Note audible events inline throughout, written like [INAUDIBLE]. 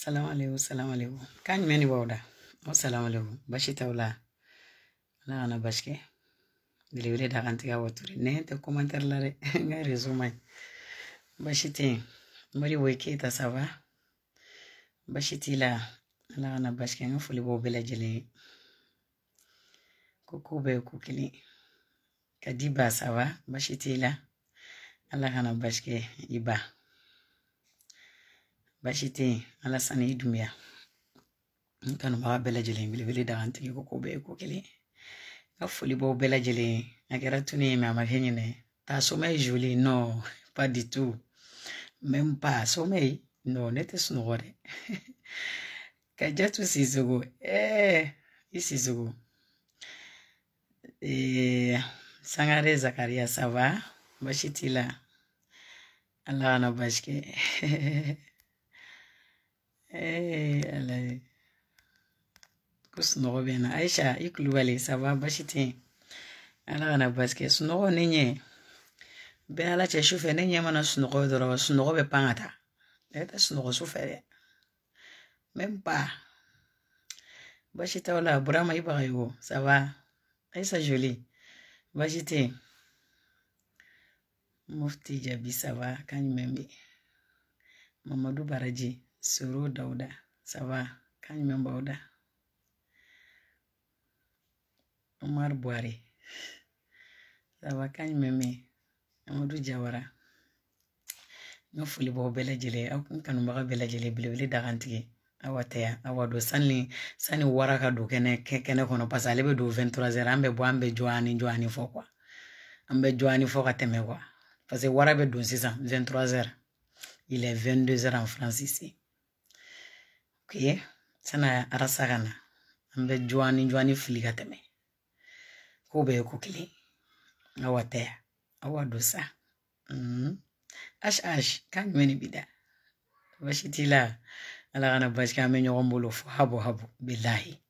salamu aleykum salamu aleykum k'a ɲumɛn ni b'aw da o salamu aleykum basi t'aw la ala kana basi kɛ belebele da kan tigɛ wɔturi ne tɛ kɔmantɛri la [LAUGHS] dɛ n ka rezo ma ɲi basi tɛ yen mori boye keyita saba basi t'i la ala kana basi kɛ n ka foli b'aw bɛɛ lajɛlen ye ko ko bɛɛ ye ko kelen ka di ba saba basi t'i la ala kana basi kɛ i ba basi tɛ yen ala sani i dunbiya n kanubaga bɛɛ lajɛlen belebele dagantigi ko ko bɛɛ ko kelen ka foli b'aw bɛɛ a kɛra tunu ye mɛ a ma kɛ ɲinɛ ta somɛyi joli non pas du tout même pas somɛyi non ne tɛ sunɔgɔ dɛ [LAUGHS] ka jatu sisogo ɛɛ eh, i sisogo eh, sangare zakaria sava basi t'i la ala kana basi kɛ [LAUGHS] Eh, ala ye ko sunɔgɔ bɛ na ayisa i kulubali saba basi tɛ ala kana basi kɛ sunɔgɔ ne ɲɛ bɛɛ ala cɛ sufɛ ne ɲɛ mana sunɔgɔ dɔrɔn sunɔgɔ bɛ pan ka taa ne tɛ sunɔgɔ sufɛ dɛ mɛ n ba basi t'aw la burama i bagayogo saba ayisa joli basi tɛ mufti jabi saba kan jumɛn be mamadu baraji Suru Dauda. ça va, quand même Baouda. Omar Boiré, ça va, quand même Amadou Diawara. N ka foli b'aw bɛɛ lajɛlen aw kun kanubaga bɛɛ lajɛlen belebele dagantigi awa tɛya sani sani wara ka Kene. Kene kono. kɔnɔ parce que ale bɛ don 23h an bɛ bɔ an bɛ jɔ ani jɔ ani fɔ quoi an bɛ jɔ ani fɔ 23h il est 22h en France ici okay. sana arasa ka na an bɛ jwani jwani fili ka tɛmɛ ko bɛɛ ye ko kelen awa tɛya awa do sa mm. ash ash k'a ɲumɛn ni bida basi t'i la ala kana basi kɛ an bɛ ɲɔgɔn bolo fo habo habo bilahi [LAUGHS]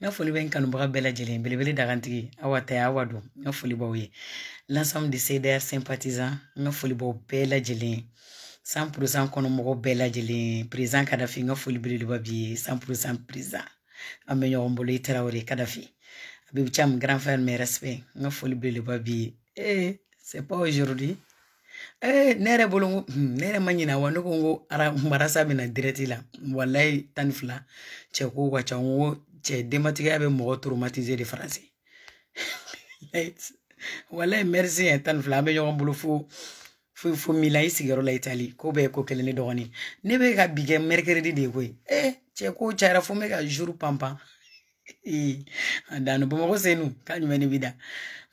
n ka foli bɛ n kanubaga bɛɛ lajɛlen belebele dagantigi awa taya awa don n ka foli b'aw ye l'ensemble de cdr sympathisant n ka foli b'aw bɛɛ lajɛlen san pursan kɔnɔ mɔgɔ bɛɛ lajɛlen prezan kadafi n ka foli beleliba bi ye san pursan prezan an bɛ ɲɔgɔn bolo i tarawele kadafi a bɛ cam grand frère mes respect n ka foli beleliba bi ye ee eh, c'est pas aujourd'hui ee eh, ne yɛrɛ bolo ko hmm, ne yɛrɛ ma ɲina wa ne ko n ko marasa bɛna dirɛti la walayi tan ni fila cɛ kow ka ca n ko cɛ denbatigiya bɛ mɔgɔ traumatiser de faransi [LAUGHS] walayi mɛrisi yɛ tan ni fila an bɛ ɲɔgɔn bolo fo foyi fo mila i sigiyɔrɔ la itali ko bɛɛ ye ko kelen ne dɔgɔnin ne bɛ ka bi kɛ mɛrikɛrɛdi de ye koyi e cɛ ko cayara fo n bɛ ka zuru panpan [LAUGHS] a dannu bamakɔ senu k'a ɲuman ne bi da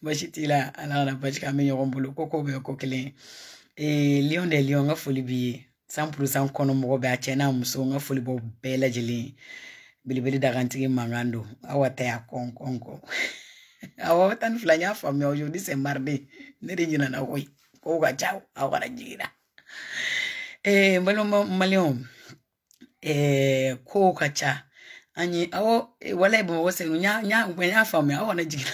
basi t'i la ala kana basi k'an bɛ ɲɔgɔn bolo ko ko bɛɛ ye ko kelen ye liyɔn de liyɔn n ka foli b'i ye san purusan kɔnɔ mɔgɔ bɛɛ a cɛ n'a muso n ka foli b'aw bɛɛ lajɛlen ye belebele dagantigi mankan don awa ta y'a kɔn kɔn kɔn [LAUGHS] awɔ tan ni fila n y'a faamuya aujourd'hui c'est mardi ne de ɲinɛna koyi o ka jao a o gona dira um bale maleo um eh, ko o ka ja anye ao eh, wala e bomago senoe ya fame a o gona jira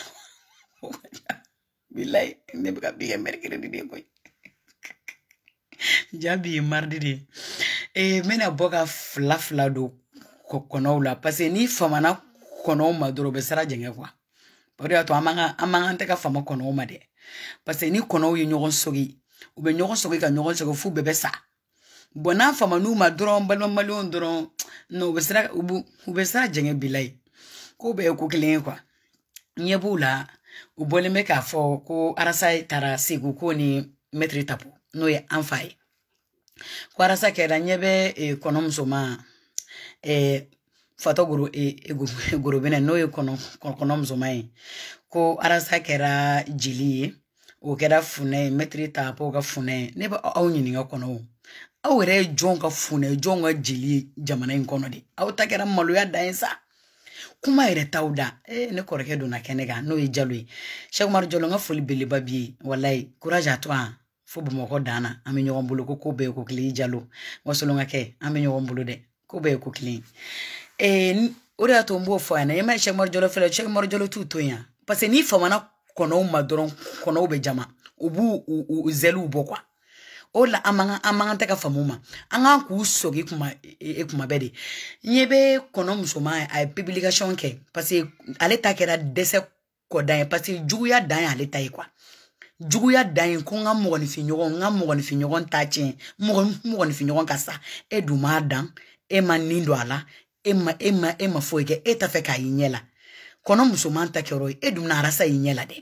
bilai ne be ka bie merekere dide koi ja bie mari dide um eh, mena bo ka fulafula do kɔnɔw la parce que ni famana kɔnɔw ma doro be sara jɛngɛ kwa bari ya to amanga amanga ntɛ ka fama kɔnɔw ma dɛ parce que ni kɔnɔw ye ɲɔgɔn sogi u bɛ ɲɔgɔn sogi ka ɲɔgɔn sogi f'u bɛɛ bɛ sa bɔn n'a fama n'u ma dɔrɔn balimamaliw dɔrɔn non u bɛ sira u bɛ sira jɛngɛ bila ye ko bɛɛ ye ko kelen ye kuwa ɲɛ b'u la u bɔlen bɛ k'a fɔ ko arasa taara segu ko ni mɛtiri tapo n'o ye an fa ye ko arasa kɛra ɲɛ bɛ eh, kɔnɔ musoma eh, fatɔ goro gorobinɛ n'o ye kɔnɔ musoman ye ko arasa kɛra jeli ye o kɛra funɛ ye mɛtiri tapaw ka funɛ ye ne bɛ aw ɲininka kɔnɔ o aw yɛrɛ ye jɔn ka funɛ jɔn ka jeli ye jamana in e kɔnɔ de aw ta kɛra maloya dan ye sa kuma yɛrɛ t'aw da e ne kɔrɔkɛ donna kɛnɛ kan n'o ye e, e jalo ye sɛkumaru jalo n ka foli beleba bi ye walayi kuraji a to an fo bamakɔ dan na an bɛ ɲɔgɔn bolo ko ko bɛɛ ye ko kelen i jalo wasolon ka kɛ an bɛ ɲɔgɔn bolo dɛ ko bɛɛ ye ko kelen Eh, o de y'a to n b'o fɔ a ɲɛna i ma ye sɛkumari filɛ sɛkumari jalo t'u to yan parce que n'i famana kɔnɔw ma dɔrɔn kɔnɔw bɛ jama u b'u u zɛliw bɔ kuwa o la an man an man tɛ ka faamu ma an kan k'u sɔgi kuma e kuma bɛɛ de ɲɛ bɛ kɔnɔ musoman a ye publication kɛ parce que ale ta kɛra dɛsɛ kɔdan ye parce que juguya dan ye ale ta ye kuwa juguya dan ye ko n ka mɔgɔninfin ɲɔgɔn n ka mɔgɔninfin ɲɔgɔn ta tiɲɛ mɔgɔninfin ɲɔgɔn ka sa e dun m'a dan e ma nin don a la e ma e ma e ma foyi kɛ e t'a fɛ k'a y'i ɲɛ la kɔnɔ musoman ta kɛyɔrɔ ye e dun bɛna arasa y'i ɲɛ la dɛ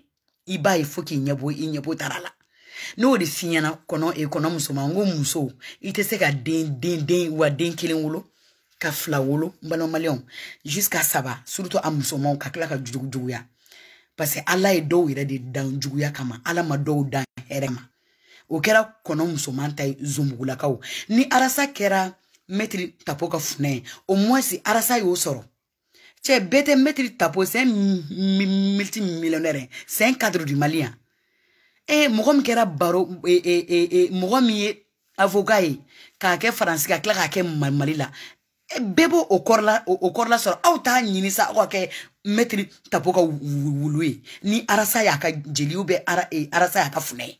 i b'a ye fo k'i ɲɛbɔ i ɲɛbɔ tara la n'o de f'i ɲɛna kɔnɔ e kɔnɔ musoman n ko muso i tɛ se ka den den den wa den kelen wolo ka fila wolo n balimaw jusqu'à saba surtout a musomanw ka tila ka jugu juguya parce que ala ye dɔw yɛrɛ de dan juguya kama ala ma dɔw dan hɛrɛ ma o kɛra kɔnɔ musoman ta ye zumugulakaw ni arasa kɛra mɛtiri tapo ka funɛ ye o moins arasa y'o sɔrɔ cɛ bɛɛ tɛ mɛtiri tapo c'est multi millionnaire c'est un cadre du malien e eh, mɔgɔ min kɛra baro mɔgɔ eh, eh, min ye avocat ye k'a kɛ faransi ka tila k'a kɛ mali la bɛɛ b'o o kɔrɔla o kɔrɔla sɔrɔ aw t'a ɲini sa aw ka kɛ mɛtiri tapo ka wulu ye ni arasa y'a ka jeli ou bien arasa y'a ka funɛ ye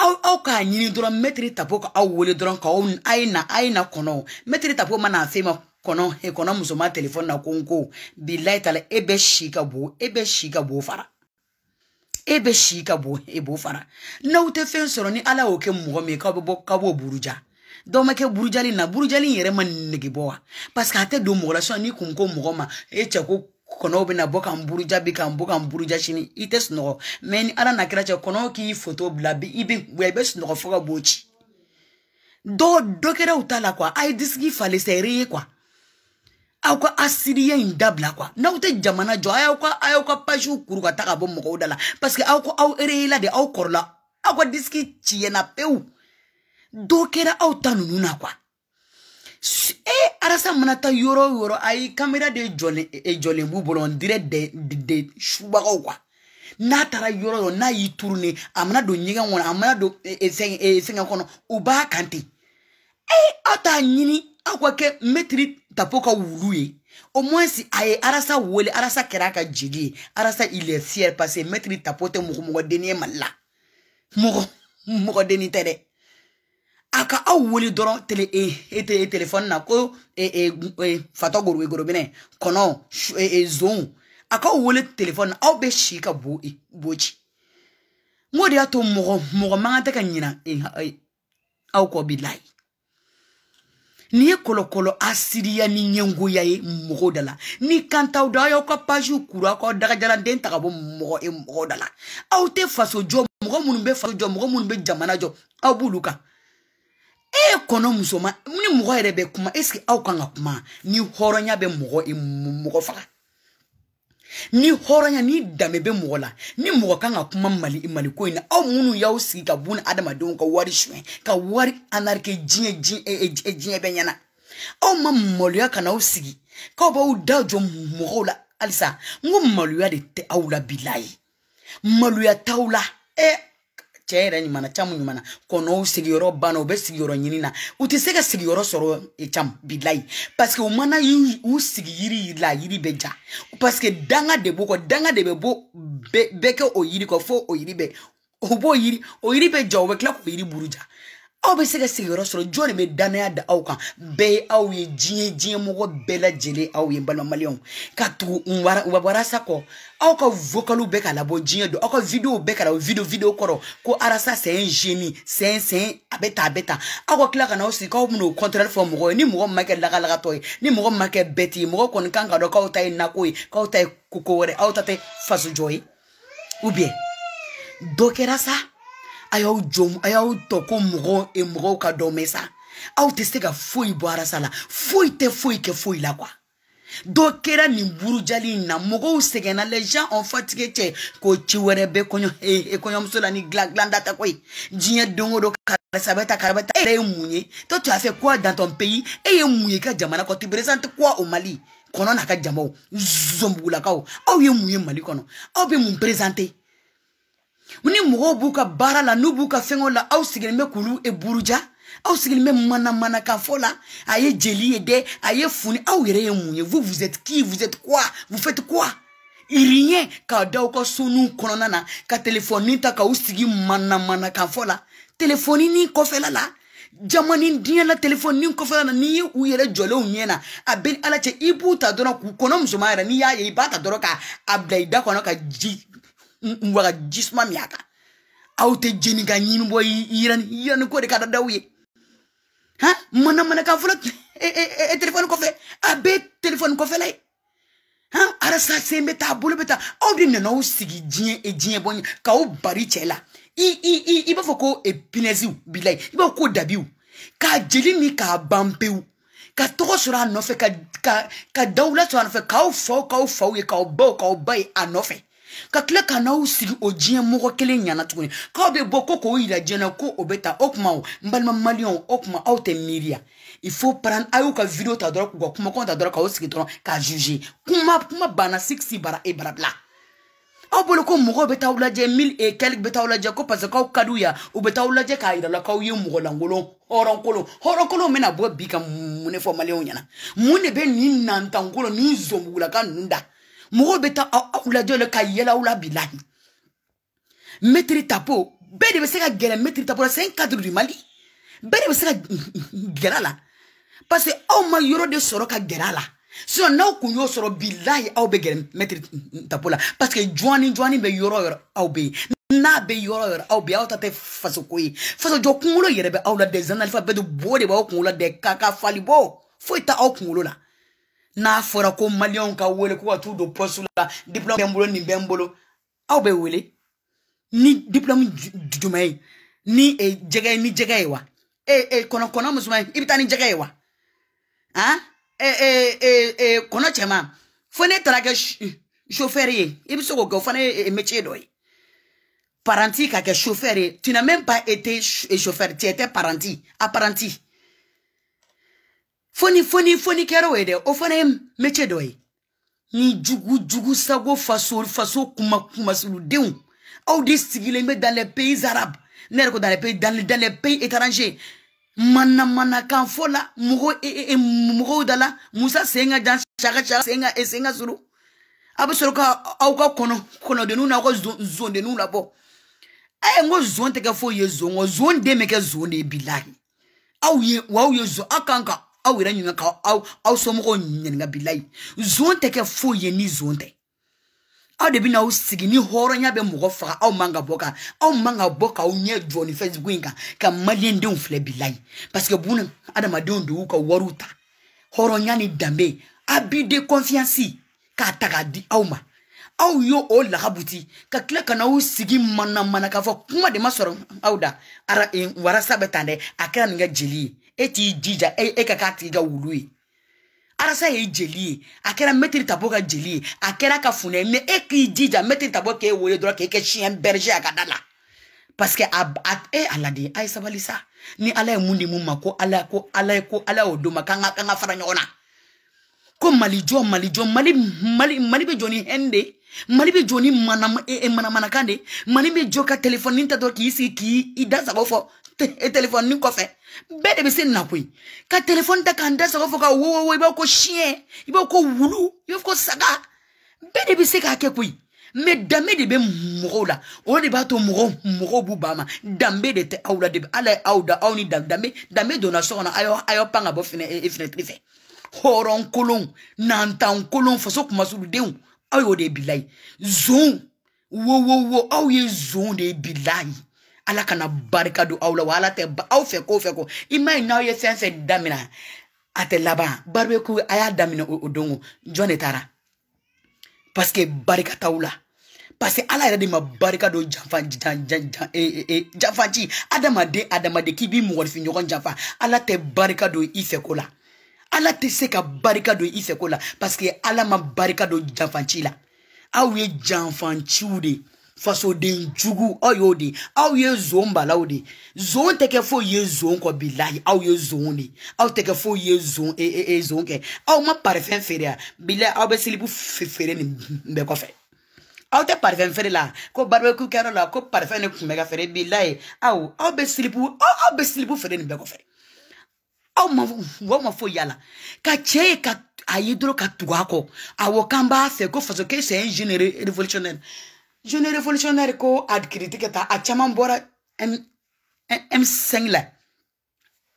aw aw k'a ɲini dɔrɔn mɛtiri tapo ka aw wele dɔrɔn k'aw a ye na a ye na kɔnɔ mɛtiri tapo mana f'e ma kɔnɔ kɔnɔ musoma telefɔni na ko n ko bilayi tala e bɛ si ka bo e bɛ si ka bo fara e bɛ si ka bo e b'o fara n'aw tɛ fɛn sɔrɔ ni ala y'o kɛ mɔgɔ min ye k'aw bɛ bɔ k'aw b'o buruja dɔw ma kɛ burujali in na burujali in yɛrɛ ma nege bɔ wa paseke a tɛ don mɔgɔ la sinon n'i kun ko mɔgɔ ma e cɛ ko kɔnɔw bɛna bɔ ka n buruja bi ka n bɔ ka n buruja sini i tɛ sunɔgɔ mɛ ni ala na kira cɛ kɔnɔw k'i foto bila bi i bɛ guya i bɛ sunɔgɔ fo ka b'o ci dɔ dɔ kɛra u ta la kuwa a ye disiki falen sɛ ye kuwa aw ka asiriya in dabila kuwa n'aw tɛ jamana jɔ a y'aw ka a y'aw ka pasiw kuru ka taga bɔ mɔgɔw da la paseke aw ko aw ereyela de aw kɔrɔla aw ka disiki ciyɛna pewu dɔ kɛra aw ta ninnu na kuwa e eh, arasa mana taa yɔrɔ o yɔrɔ ayi kamera de jɔlen e eh, jɔlen b'u bolo n dire de de subagaw kuwa n'a taara yɔrɔ yɔrɔ n'a y'i turune eh, a mana don ɲɛgɛn kɔnɔ a mana don fɛngɛ fɛngɛ kɔnɔ u b'a kan ten e aw t'a ɲini aw ka kɛ mɛtiri tapo ka wulu ye au moins a ye arasa wele arasa kɛra a ka jeli ye arasa il est fier parce que mɛtiri tapo tɛ mɔgɔ mɔgɔ denni ye mali la mɔgɔ mɔgɔ denni tɛ dɛ a ka aw wele dɔrɔn tele e e, e telefɔni na ko e, e, fatɔ gorobe gorobinɛ kɔnɔ zon a k'aw wele telefɔni na aw bɛ si ka bo bo ci n k'o de y'a to mɔgɔ mɔgɔ man kan tɛ ka ɲina aw kɔ bi layi nin ye kɔlɔkɔlɔ asiriya ni ɲɛngoya ye mɔgɔw da la ni kantaw da aw y'aw ka paziw kuru aw k'aw dagajaladen ta ka bɔ mɔgɔ e mɔgɔw da la aw tɛ faso jɔ mɔgɔ minnu bɛ faso jɔ mɔgɔ minnu bɛ jamana jɔ aw b'olu kan e ye kɔnɔ musoman ni mɔgɔ yɛrɛ bɛ kuma eske aw kan ka kuma ni hɔrɔnya bɛ mɔgɔ mɔgɔ faga ni hɔrɔnya ni dame bɛ mɔgɔ la ni mɔgɔ kan ka kuma mali maliko in na aw minnu y'aw sigi ka buni adamadenw ka wari suɲɛ ka wari anarike diɲɛ diɲɛ diɲɛ bɛɛ ɲɛna aw ma maloya ka n'aw sigi k'aw b'aw da jɔ mɔgɔw la halisa n ko maloya de tɛ aw la bilayi maloya t'aw la ɛ e, eh, cɛ yɛrɛ ɲuman na caman ɲuman na kɔnɔw sigiyɔrɔ banna u bɛ sigiyɔrɔ ɲini na u tɛ se ka sigiyɔrɔ sɔrɔ e, cam bilayi paseke u mana u sigi yiri la yiri bɛ ja paseke danga de b'o kɔ danga de bɛ bɔ bɛɛ kɛ o yiri kɔ fo o yiri bɛ o b'o yiri o yiri bɛ ja o bɛ tila k'o yiri buru ja aw bɛ se ka sigiyɔrɔ sɔrɔ jɔn de bɛ danaya da aw kan bɛɛ ye aw ye diɲɛ diɲɛ mɔgɔ bɛɛ lajɛlen aw ye balima maliyɛnw ka tugu warasa kɔ aw ka vokalu bɛɛ ka labɔ diɲɛ don aw ka videow bɛɛ ka labɔ video video kɔrɔ ko arasa c'est un génie c'est un c'est un a bɛ tan a bɛ tan aw ka tila ka n'aw sigi k'aw bɛn'o contraire fɔ mɔgɔ ye ni mɔgɔ min ma kɛ lagalagatɔ ye ni mɔgɔ min ma kɛ bɛti ye mɔgɔ kɔni kan ka dɔn k'aw ta ye nako ye k'aw ta ye koko wɛrɛ aw ta tɛ fasojɔ ye ou bien dɔ kɛra sa E a y'aw jɔ a y'aw tɔ ko mɔgɔ e mɔgɔw ka dɔn mɛ sa aw tɛ se ka foyi bɔ arasa la foyi tɛ foyi kɛ foyi la kuwa dɔ kɛra nin burujali in na mɔgɔw sɛgɛnna les gens ont fatigué cɛ k'o ci wɛrɛ bɛɛ kɔɲɔ e kɔɲɔmuso la ni dilan dilan da ta koyi diɲɛ don o don karisa bɛ ta karisa bɛ ta e yɛrɛ ye mun ye toi tu as fait quoi dans ton pays e ye mun ye i ka jamana kɔ tu présentes quoi au Mali kɔnɔ n'a ka jamaw zɔnbugulakaw aw e ye mun ye Mali kɔnɔ aw bɛ mun présenter ni mɔgɔw b'u ka baara la n'u b'u ka fɛngɛw la aw sigilen bɛ k'olu e buruja aw sigilen bɛ manamanakan fɔ la a e ye jeli ye dɛ a ye funi aw yɛrɛ ye mun ye vous vous êtes qui vous êtes quoi vous faites quoi rien k'a da aw ka soniw kɔnɔna na ka telefɔni ta k'aw sigi manamanakan fɔ la telefɔnini kɔfɛla la jamani diɲɛla telefɔni kɔfɛla na n'i ye u yɛrɛ jɔlenw ɲɛ na a bɛ ni ala cɛ i b'u ta dɔrɔn k'u kɔnɔ musoman yɛrɛ n'i y'a ye i b'a ta dɔrɔn k'a bila i da kɔnɔ ka ji waga jisuma mi aka aw tɛ jeni ka ɲini bɔ yirani yirani ko de ka da daw ye han mana mana ka fɔlɔ e, e, e, e telefɔni kɔfɛ a bɛ telefɔni kɔfɛla ye han arasa sen bɛ taa bolo bɛ taa aw de nana aw sigi diɲɛ diɲɛ bɔ ɲɛ k'aw bari cɛ la i i i i b'a fɔ ko pinɛziw b'i la ye i b'a fɔ ko dabiw k'a jeli min k'a ban pewu ka tɔgɔ sɔrɔ a nɔfɛ ka ka ka dawula sɔrɔ a nɔfɛ k'aw faw k'aw faw ye k'aw baw k'aw ba ye a nɔfɛ ka tila ka n'aw sigi o diɲɛ mɔgɔ kelen ɲana tuguni k'aw bɛ bɔ ko k'o yira diɲɛna ko o bɛ ta o kuma o n balima maliyɛnw o kuma aw tɛ miiriya il faut prendre a y'u ka video ta dɔrɔn k'u ka kumakanw ta dɔrɔn k'aw sigi dɔrɔn k'a juge kuma kuma banna six bara e bara bila aw bolo ko mɔgɔw bɛ t'aw lajɛ mille et quelque bɛ t'aw lajɛ ko parce que aw ka d'u ye u bɛ t'aw lajɛ k'a yira la k'aw ye mɔgɔ lankolon hɔrɔnkolon hɔrɔnkolon bɛna bɔ bi ka mun de fɔ maliyɛnw ɲɛna mun de bɛ nin nantankolon nin zɔnbugulaka ninnu da mɔgɔw bɛ taa aw lajɛ la ka yɛlɛ aw la bi lahi mɛtiri tapo bɛɛ de bɛ se ka gɛrɛ mɛtiri tapo la sen kadiri du mali bɛɛ de bɛ se ka gɛrɛ la parce que aw ma yɔrɔ de sɔrɔ ka gɛrɛ a la sinon n'aw kun y'o sɔrɔ bilahi aw ah, bɛ gɛrɛ mɛtiri tapo la parce que jɔni jɔni bɛ yɔrɔ yɔrɔ aw bɛ yen n'a bɛ yɔrɔ yɔrɔ aw bɛ aw ta tɛ fasoko ye fasojɔ kunkolo yɛrɛ bɛ aw la des analphabètes bɔ de b'aw kunkolo la des kaka falibɔ foyi tɛ aw ah, kunkolo la n'a fɔra ko maliyɛnw ka wele ko ka t'u don pɔsu la diplɔmu bɛ n bolo nin bɛ n bolo aw bɛ wele ni diplɔmu jumɛn ye ni e jɛgɛ ni jɛgɛ ye wa e e kɔnɔ kɔnɔ musoman i bɛ taa ni jɛgɛ ye wa han e e e e kɔnɔ cɛman fo ne taara kɛ chauffeur ye i bɛ se k'o kɛ o fana ye e, e, métier dɔ ye parenti ka kɛ chauffeur ye tu n'as même pas été chauffeur tu étais parenti apprenti. foni foni foni kɛra o ye dɛ o fana ye metiye dɔ ye ni jugu jugu sago faso faso kuma kumasurudenw aw de sigilen bɛ dans les pays arabes ne yɛrɛ ko dans les pays dans les, dans les pays étrangers mana mana kan fɔ la mɔgɔ e, e, e mɔgɔw da e, la musa sen ka jan saka saka sen ka e sen ka surun a bɛ sɔrɔ ka aw ka kɔnɔ kɔnɔdenninw n'aw ka zon zondenninw labɔ ɛ n ko zon tɛ kɛ foyi ye zon kɔ zon den bɛ kɛ zon de ye bilahi aw ye wa aw ye zon aw kan ka aw yɛrɛ ɲininka ka aw aw somɔgɔw ɲininka bilayi zon tɛ kɛ foyi ye ni zon tɛ aw de bɛna aw sigi ni hɔrɔnya bɛ mɔgɔ faga aw man ka bɔ kan aw man ka bɔ k'aw ɲɛ jɔ nin fɛnjugu in kan ka maliyɛndenw filɛ bilayi paseke buna adamadenw de y'u ka wariw ta hɔrɔnya ni danbe a b'i de kɔnfiyansi k'a ta k'a di aw ma aw y'o o lagabuti ka tila ka n'aw sigi mana mana k'a fɔ kuma de ma sɔrɔ aw da ara eh, warasa bɛ tan dɛ a kɛra nin ka jeli ye eti jija e, e ka k'a tigi e. arasa e jeli e, akera metri taboka ka jeli akera ka funɛ mɛ e k'i jija mɛtiri tabo k'e woye dɔrɔn k'e kɛ siyɛn bɛrɛze aka dala parce que a a e ala de a ni ala mundi mun di ko ala ko ala ko ala d'o k'an k'an ka fara ko malijo malijo mali mali mali bɛ jɔ ni mali be joni ni mana manamanakan kande mali be joka telephone ninta ta k'i sigi k'i telefɔni kɔfɛ bɛɛ de bɛ se na koyi ka telefɔni ta k'an da sago fɔ ka wowowo i b'a ko siɲɛ i b'a ko wulu i b'a ko saga bɛɛ de bɛ se k'a kɛ koyi mɛ danbe de bɛ mɔgɔw la o de b'a to mɔgɔw mɔgɔw b'u ban ma danbe de tɛ aw la de ala ye aw da aw ni danbe danbe donna so kɔnɔ a y'aw a y'aw pan ka bɔ finɛtiri e, e, fɛ hɔrɔnkolonw nantankolonw faso kumasurudenw aw y'o de ye bilayi zonw wowowo aw ye zonw de ye bilayi ala kana barika don aw la wa ala tɛ aw fɛ ko fɛ ko i ma ɲi n'aw ye fɛn fɛn damina a tɛ laban barbekulu a y'a daminɛ o dongo jɔn de taara paske barika t'aw la paske ala yɛrɛ de ma barika don janfa jan jan jan e e e janfaci adamaden adamaden k'i b'i mɔgɔnifin ɲɔgɔn janfa ala tɛ barika don i fɛ ko la ala tɛ se ka barika don i fɛ ko la paske ala ma barika don janfaci la aw ye janfanciw de ye fasoden jugu aw y'o de aw ye zon balaw de zon tɛ kɛ foyi ye zon kɔ bilayi aw ye zon de aw tɛ kɛ foyi ye zon e e e zon kɛ aw ma parifɛn feere a bilayi aw bɛ silipu feere nin bɛɛ kɔfɛ aw tɛ parifɛn feere la ko barbecue kɛyɔrɔ la ko parifɛn de kun bɛ ka feere bilayi aw aw bɛ silipu aw aw bɛ silipu feere nin bɛɛ kɔfɛ aw ma aw ma foyi y'a la ka cɛ ye ka a ye dɔrɔn ka tugu a kɔ awɔ k'an b'a fɛ ko faso k'e c'est un jeune révolutionnaire jeune révolutionnaire ko a kiritikɛ ta a caman bɔra m5 la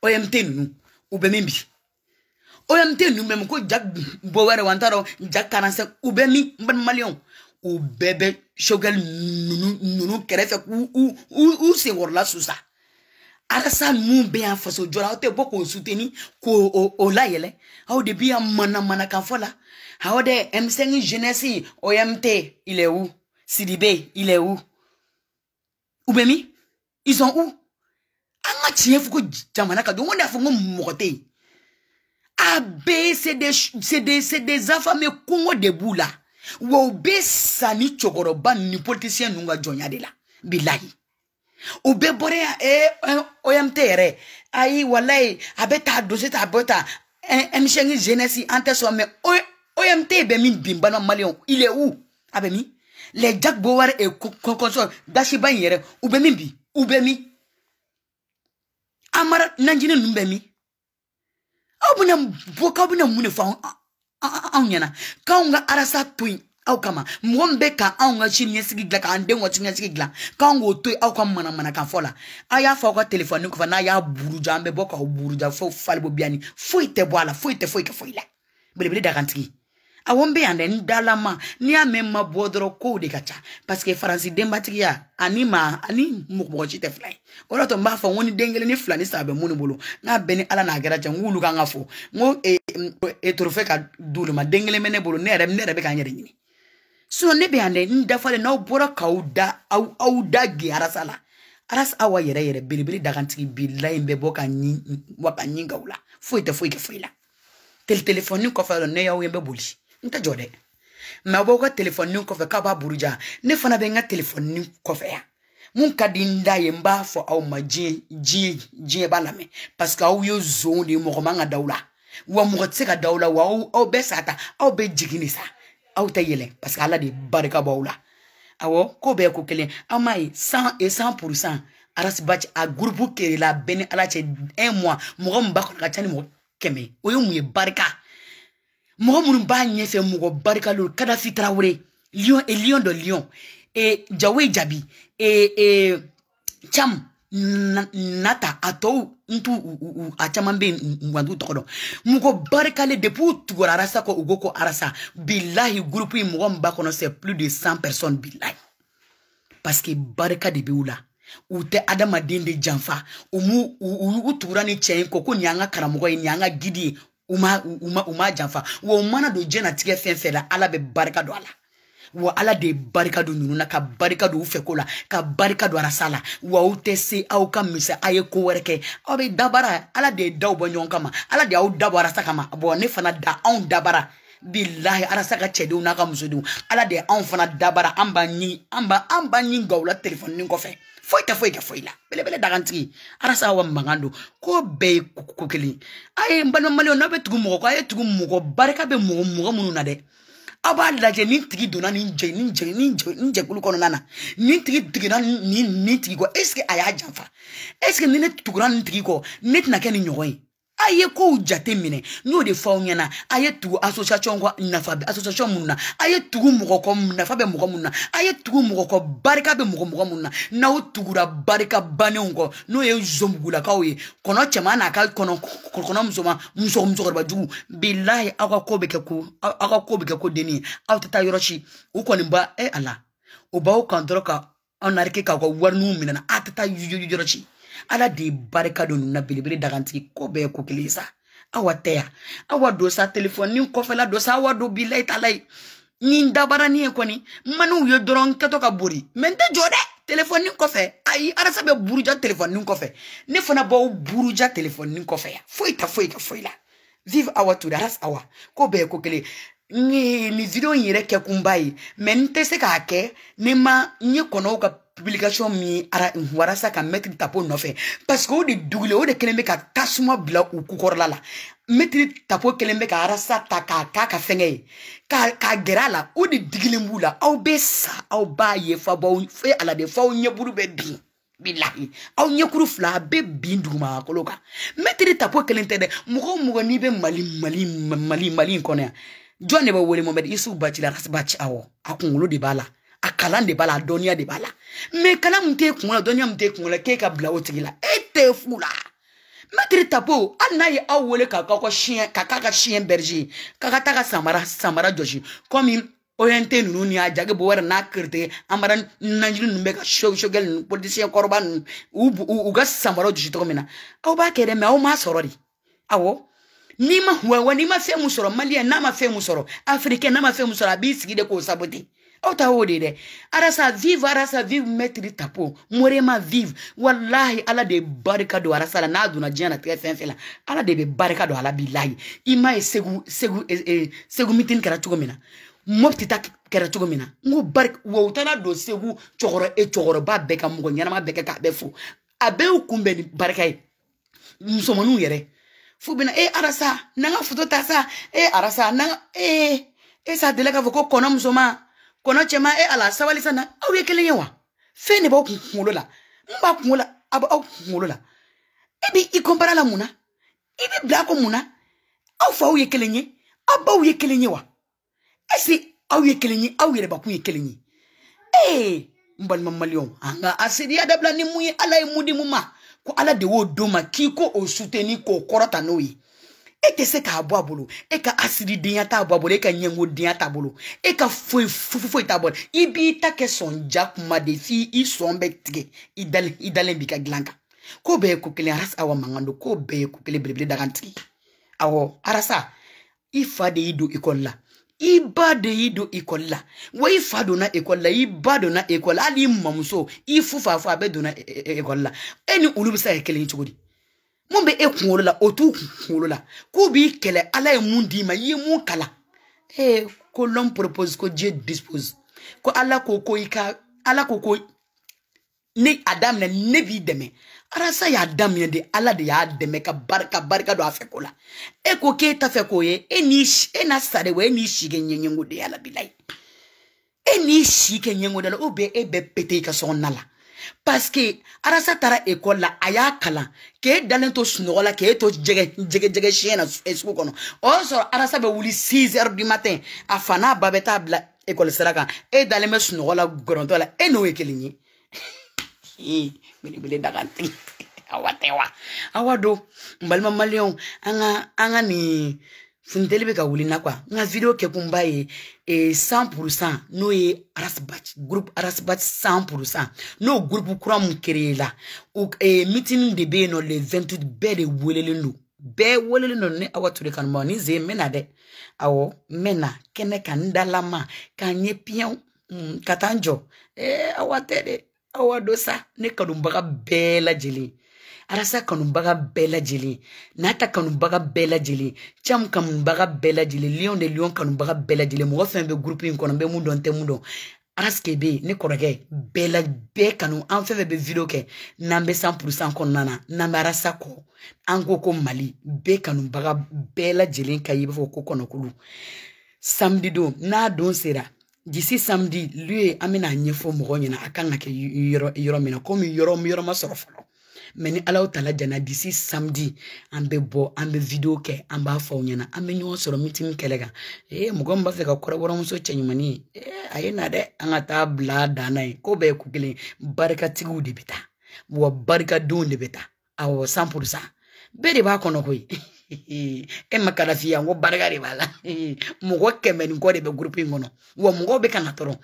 omt nu u bɛ min bi omt nunu mɛmu ko ja bɔ wɛrɛ wa n t'a dɔn ja karansɛ u bɛ min n balima maliyɛnw u bɛɛ bɛ shogɛli nunu nunu kɛrɛfɛ k'u senkɔrɔla susa arasa mu bɛ yan faso jɔ la aw tɛ bɔ k'o o layɛlɛ aw de bi mana manamanakan fɔ la aw m5 jeunesse omt il est où Sidibé, il est où Oubemi, ils sont où Anga tien fuko jamana ka don wanda fongo mokote. A B c'est des c'est des c'est des affamés kungo debout là. Wo be sani chokoroba ni politicien nunga jonya de la. Bilahi. Eh, eh, o bɛɛ bɔra yan omt yɛrɛ eh. ayi walayi a bɛ taa dosi ta a bɛ taa ɛmisɛngi jeunesse an tɛ omt bɛ min bimba bana malion, il est où a bɛ le jagbo wari e kɔnkɔnsɔ dasiba in yɛrɛ u bɛ min bi u bɛ min amara nanjini ninnu bɛ min aw bɛna bɔ k'aw bɛna mun de fɔ anw ɲɛna k'anw ka arasa to yen aw kama mɔgɔ min bɛ ka anw ka sini ɲɛsigi dilan k'an denw ka sini ɲɛsigi dilan k'anw k'o to yen aw ka manamanakan fɔ la aw y'a fɔ aw ka telefɔni kɔfɛ n'a y'a buruja an bɛ bɔ k'aw buruja fo falibobiyani foyi tɛ bɔ a la foyi tɛ foyi kɛ foyi la belebele dagantigi awɔ n bɛ yan dɛ n dalama n'i y'a mɛn ma bɔ dɔrɔn kow de ka ca paseke faransi denbatigiya ani ma ani mɔgɔ si tɛ fila ye o de tun b'a fɔ n ko ni den kelen ni fila ni saba bɛ munnu bolo n'a bɛɛ ni ala n'a kɛra cɛ n k'olu kan ka fɔ n ko etorofɛ e ka d'olu ma den kelen bɛ ne bolo ne yɛrɛ ne yɛrɛ bɛ k'an yɛrɛ ɲini sinɔn ne bɛ yan dɛ n dafalen n'aw bɔra k'aw da aw aw da ge arasa la arasa awa yɛrɛ yɛrɛ belebele dagantigi bi la in bɛ bɔ ka ɲi wa ka ɲi k'aw la foyi tɛ foyi kɛ foyi la tele telefɔni kɔfɛ ne y'aw ye n bɛ boli n tɛ jɔ dɛ mɛ aw b'aw ka telefɔni kɔfɛ k'a b'a buruja ne fana bɛ n ka telefɔni kɔfɛ yan mun ka di n da ye n b'a fɔ aw ma diɲɛ diɲɛ diɲɛ b'a lamɛn parce que aw ye zon de ye mɔgɔ man ka da aw la wa mɔgɔ tɛ se ka da aw la wa aw aw bɛɛ sa ta aw bɛɛ jigin de sa aw tɛ yɛlɛ parce que ala de barika b'aw la awɔ ko bɛɛ ko kelen an m'a ye san et san pour cent arasibaci a gurupu kere la bɛɛ ni ala cɛ un mois mɔgɔ min b'a kɔnɔ ka ca ni mɔgɔ kɛmɛ o ye mun ye barika mɔgɔ minnu b'a ɲɛfɛ mɔgɔ barikalo kadafi tarawele lion e lion dɔ lion e eh, jawe jabi e eh, e cam nata a tɔw n t'u a caman bɛ yen wa n t'u tɔgɔ dɔn mɔgɔ barikalen depuis u tugura arasa kɔ u ko ko arasa bilahi groupe in mɔgɔ min b'a kɔnɔ c'est plus de cent personnes bilahi parce que barika de b'u la u tɛ adamaden de janfa u m'u u u tugura ni cɛ in kɔ ko nin y'an ka karamɔgɔ ye nin y'an ka gidi ye u ma janfa wa u mana don jɛnatigɛ fɛn fɛn la ala bɛ barika don a la wa ala de ye barika don nunu na ka barika don u fɛ ko la ka barika don arasa la wa aw tɛ se aw ka misa a ye ko wɛrɛ kɛ aw bɛ dabara ala de ye daw bɔ ɲɔgɔn kama ala de y'aw dabɔ arasa kama bɔn ne fana da anw dabara bilahi arasa ka cɛdenw n'a ka musodenw ala de ye anw fana dabara an b'a ɲi an b'a an b'a ɲi gaw la telefɔni kɔfɛ foyi tɛ foyi kɛ foyi la belebele dagantigi arasa awa mankan don ko bɛɛ ye ko kelen a ye n balima maliyɛnw n'a bɛ tugu mɔgɔ kɔ a ye tugu mɔgɔ barika bɛ mɔgɔ mɔgɔ minnu na dɛ aw b'a lajɛ nin tigi donna nin jɛ nin jɛ nin jɛ nin jɛkulu kɔnɔna na nin tigi tugunna nin nin tigi kɔ est ce que a y'a janfa est ce que ni ne tugura nin tigi kɔ ne tɛna kɛ nin ɲɔgɔn ye a ye kow jate minɛ n y'o de fɔ aw ɲɛna a ye tugu association kɔ nafa bɛ association mun na a ye tugu mɔgɔ kɔ nafa bɛ mɔgɔ mun na a ye tugu mɔgɔ kɔ barika bɛ mɔgɔ mɔgɔ mun na n'aw tugura barika bannenw kɔ n'o ye zɔnbugulakaw ye kɔnɔ cɛman n'a ka kɔnɔ kɔnɔ musoma muso musokɔrɔba jugu bilahi aw ka ko bɛ kɛ ko aw ka ko bɛ kɛ ko denni ye aw tɛ taa yɔrɔ si u kɔni ba e a la o b'aw kan dɔrɔn ka aw narike k'aw ka wariniw minɛ na aw tɛ taa yɔrɔ si ala de ye barika don nuna belebele dagantigi ko bɛɛ ko kelen sa awa tɛ ya awa don sa telefɔni kɔfɛla don sa awa don bila i tala ye ni n dabara ni ye kɔni maniw ye dɔrɔn kɛtɔ ka bori mɛ n tɛ jɔ dɛ telefɔni kɔfɛ ayi arasa bɛ buruja telefɔni kɔfɛ ne fana b'aw buruja telefɔni kɔfɛ ya foyi ta foyi ka foyi la vive awa tuda arasa awa ko bɛɛ ko kelen ni ni video in yɛrɛ kɛ kunba ye mɛ n tɛ se k'a kɛ ni ma n ye kɔnɔw ka publication min ara walasa ka mɛtiri tapo nɔfɛ parce que o de dugule o de kelen bɛ ka tasuma bila u kukɔrɔla la mɛtiri tapo kelen bɛ ka arasa ta k'a k'a ka fɛngɛ ye k'a k'a gɛrɛ a la o de digilen b'u la aw bɛ sa aw b'a ye fa b'aw fe ala de f'aw ɲɛburu bɛ bin bilahi aw ɲɛkuru fila a bɛ bin dugumakolo kan mɛtiri tapo kelen tɛ dɛ mɔgɔ o mɔgɔ n'i bɛ mali mali mali mali in kɔnɔ yan jɔn de bɛ wele mɔmɛdi isufu baci la arasi baci awɔ a kunkolo de b'a la a kalan de b'a la a dɔnniya de b'a la mɛ kalan min t'e kun la dɔnniya min t'e kun la k'e ka bila o tigi la e tɛ fu la mɛtiri tapo hali n'a ye aw wele k'a k'aw ka siɲɛ ka k'a ka siɲɛ berge ye k'a ka taa ka samara samara jɔsi kɔmi ont ninnu ni a jage bo wɛrɛ n'a kirite amara najiri ninnu bɛ ka shogɛl ninnu politisiyɛn kɔrɔba ninnu u ka samara jɔsi tɔgɔ min na aw b'a kɛ dɛ mɛ aw m'a sɔrɔ de awɔ n'i ma wa n'i ma fɛn mun sɔrɔ maliyɛn n'a ma fɛn mun sɔrɔ afirikɛn n'a ma fɛn mun sɔrɔ a b'i sigi de k'o sabote ota o de dɛ arasa vive arasa vive mɛtiri tapo morema vive walahi ala de barika don arasa la n'a donna diɲɛ natigɛ fɛn fɛn la ala de bɛ barika don ala bi layi i m'a ye segu segu eh, eh, segu mitini kɛra cogo min na mɔpiti ta kɛra cogo min na n ko bari wa u taara don segu cɛkɔrɔ e cɛkɔrɔba bɛɛ ka mɔgɔ ɲɛnama bɛɛ kɛ k'a bɛɛ fo a bɛɛ y'u kunbɛn ni barika ye musomaninw yɛrɛ f'u bɛna e arasa n'an ka foto ta sa e arasa n'an ka e e sa delila k'a fɔ ko kɔnɔ musoma kɔnɔ cɛma e ala sabali sa na aw ye kelen ye wa fɛn de b'aw kun kunkolo la n b'a kunkolo la a b'aw kunkolo la e b'i i kɔnpara la mun na i b'i bila a kɔ mun na aw faw ye kelen ye aw baw ye kelen ye wa ɛseke aw ye kelen ye aw yɛrɛbakun ye kelen ye ee n balima maliyɛnw an ka a seriya dabila ni mun ye ala ye mun di mun ma ko ala de y'o don ma k'i ko o suteni k'o kɔrɔta n'o ye e tɛ se k'a bɔ a bolo e ka asiridenya t'a bɔ a bolo e ka ɲɛngodenya t'a bolo e ka foyi foyi t'a bolo i b'i ta kɛ sɔnja kuma de f'i i sɔn bɛ tigɛ i dalen i dalen b'i ka dilan kan ko bɛɛ ye ko kelen arasa awa mankan don ko bɛɛ ye ko kelen belebele dagantigi awɔ arasa i fa de y'i don ekɔli la i ba de y'i don ekɔli la wa i fa donna ekɔli la i ba donna ekɔli la hali i mamuso i fufa fɔ a bɛɛ donna ekɔli e, e, la e ni olu bɛ se ka kɛ e kelen ye cogo di mun bɛ e kunkolo la o t'u kunkolo la k'u b'i kɛlɛ ala ye mun d'i ma i ye mun kala ee ko l'homme propose ko dieu dispose ko ala ko ko i ka ala ko ko ne a daminɛ ne b'i dɛmɛ arasa y'a daminɛ de ala de y'a dɛmɛ ka barika barika don a fɛ ko la e ko k'e ta fɛ k'o ye e n'i e na sa de wa e n'i si kɛ ɲɛɲɛngo de y'a la bilayi e n'i si kɛ ɲɛngo de la o bɛ e bɛ pete i ka sɔgɔnɔna la paske arasa taara ekɔli la a y'a kalan k'e e dalen to sunɔgɔ la k'e e to jɛgɛ jɛgɛ siɲɛ na eh, sugu kɔnɔ o y'a sɔrɔ arasa bɛ wuli 6 heures du matin a fa n'a ba bɛ taa bila ekɔli sira kan e dalen bɛ sunɔgɔ la gɔrɔntɔ la e n'o ye kelen ye belebele dagantigi awa tɛ wa awa don n balima maliyɛnw an ka an ka nin funteli bɛ ka wuli na kuwa n ka video kɛkun b'a ye e, cent pourcent n'o ye arasbat groupe arasbat cent pourcent n'o groupe kura mun créé la e, mitini de bɛ yen nɔ le vingt huit bɛɛ de welelen don bɛɛ welelen don ni awa ture kanubaw ni zen n bɛ na dɛ awɔ n bɛ na kɛnɛ kan n dalama ka n ɲɛ piyɛnw mm, ka taa n jɔ ee awa tɛ dɛ awa dɔ sa ne kanubaga bɛɛ lajɛlen arasa kanubaga bɛɛ lajɛlen n'a ta kanubaga bɛɛ lajɛlen cam kanubaga bɛɛ lajɛlen liyɔn de liyɔn kanubaga bɛɛ lajɛlen mɔgɔ fɛn bɛ gurupu in kɔnɔ n bɛ mun dɔn n tɛ mun dɔn araske be ne kɔrɔkɛ bɛɛ la bɛɛ kanu an fɛn fɛn bɛ video kɛ n'an bɛ san purusan kɔnɔna na n'an bɛ arasa kɔ an ko ko mali bɛɛ kanubaga bɛɛ lajɛlen ka ye i b'a fɔ ko kɔnɔkulu samedi don n'a don sera disi samedi lu ye an bɛna ɲɛfɔ mɔgɔw ɲɛna a kan ka kɛ yɔrɔ yɔrɔ min na komi yɔrɔ yɔrɔ ma sɔrɔ fɔlɔ mɛ ni alaw tala jana disi samedi an bɛ bɔ an bɛ video kɛ an b'a fɔ aw ɲɛna an bɛ ɲɔgɔn sɔrɔ mitini kɛlɛ kan ee mɔgɔ min b'a fɛ ka kɔrɔbɔrɔmuso cɛɲumani ye ee a ye na dɛ an ka taa bila danna ye ko bɛɛ ye ko kelen barikatigiw de bɛ taa wa barikadenw de bɛ taa awɔ san purusan bɛɛ de b'a kɔnɔ koyi [LAUGHS] e ma kalafi yan ko barika de b'a la [LAUGHS] mɔgɔ kɛmɛ ni kɔ de bɛ gurupu in kɔnɔ wa mɔgɔw bɛ ka na tɔrɔ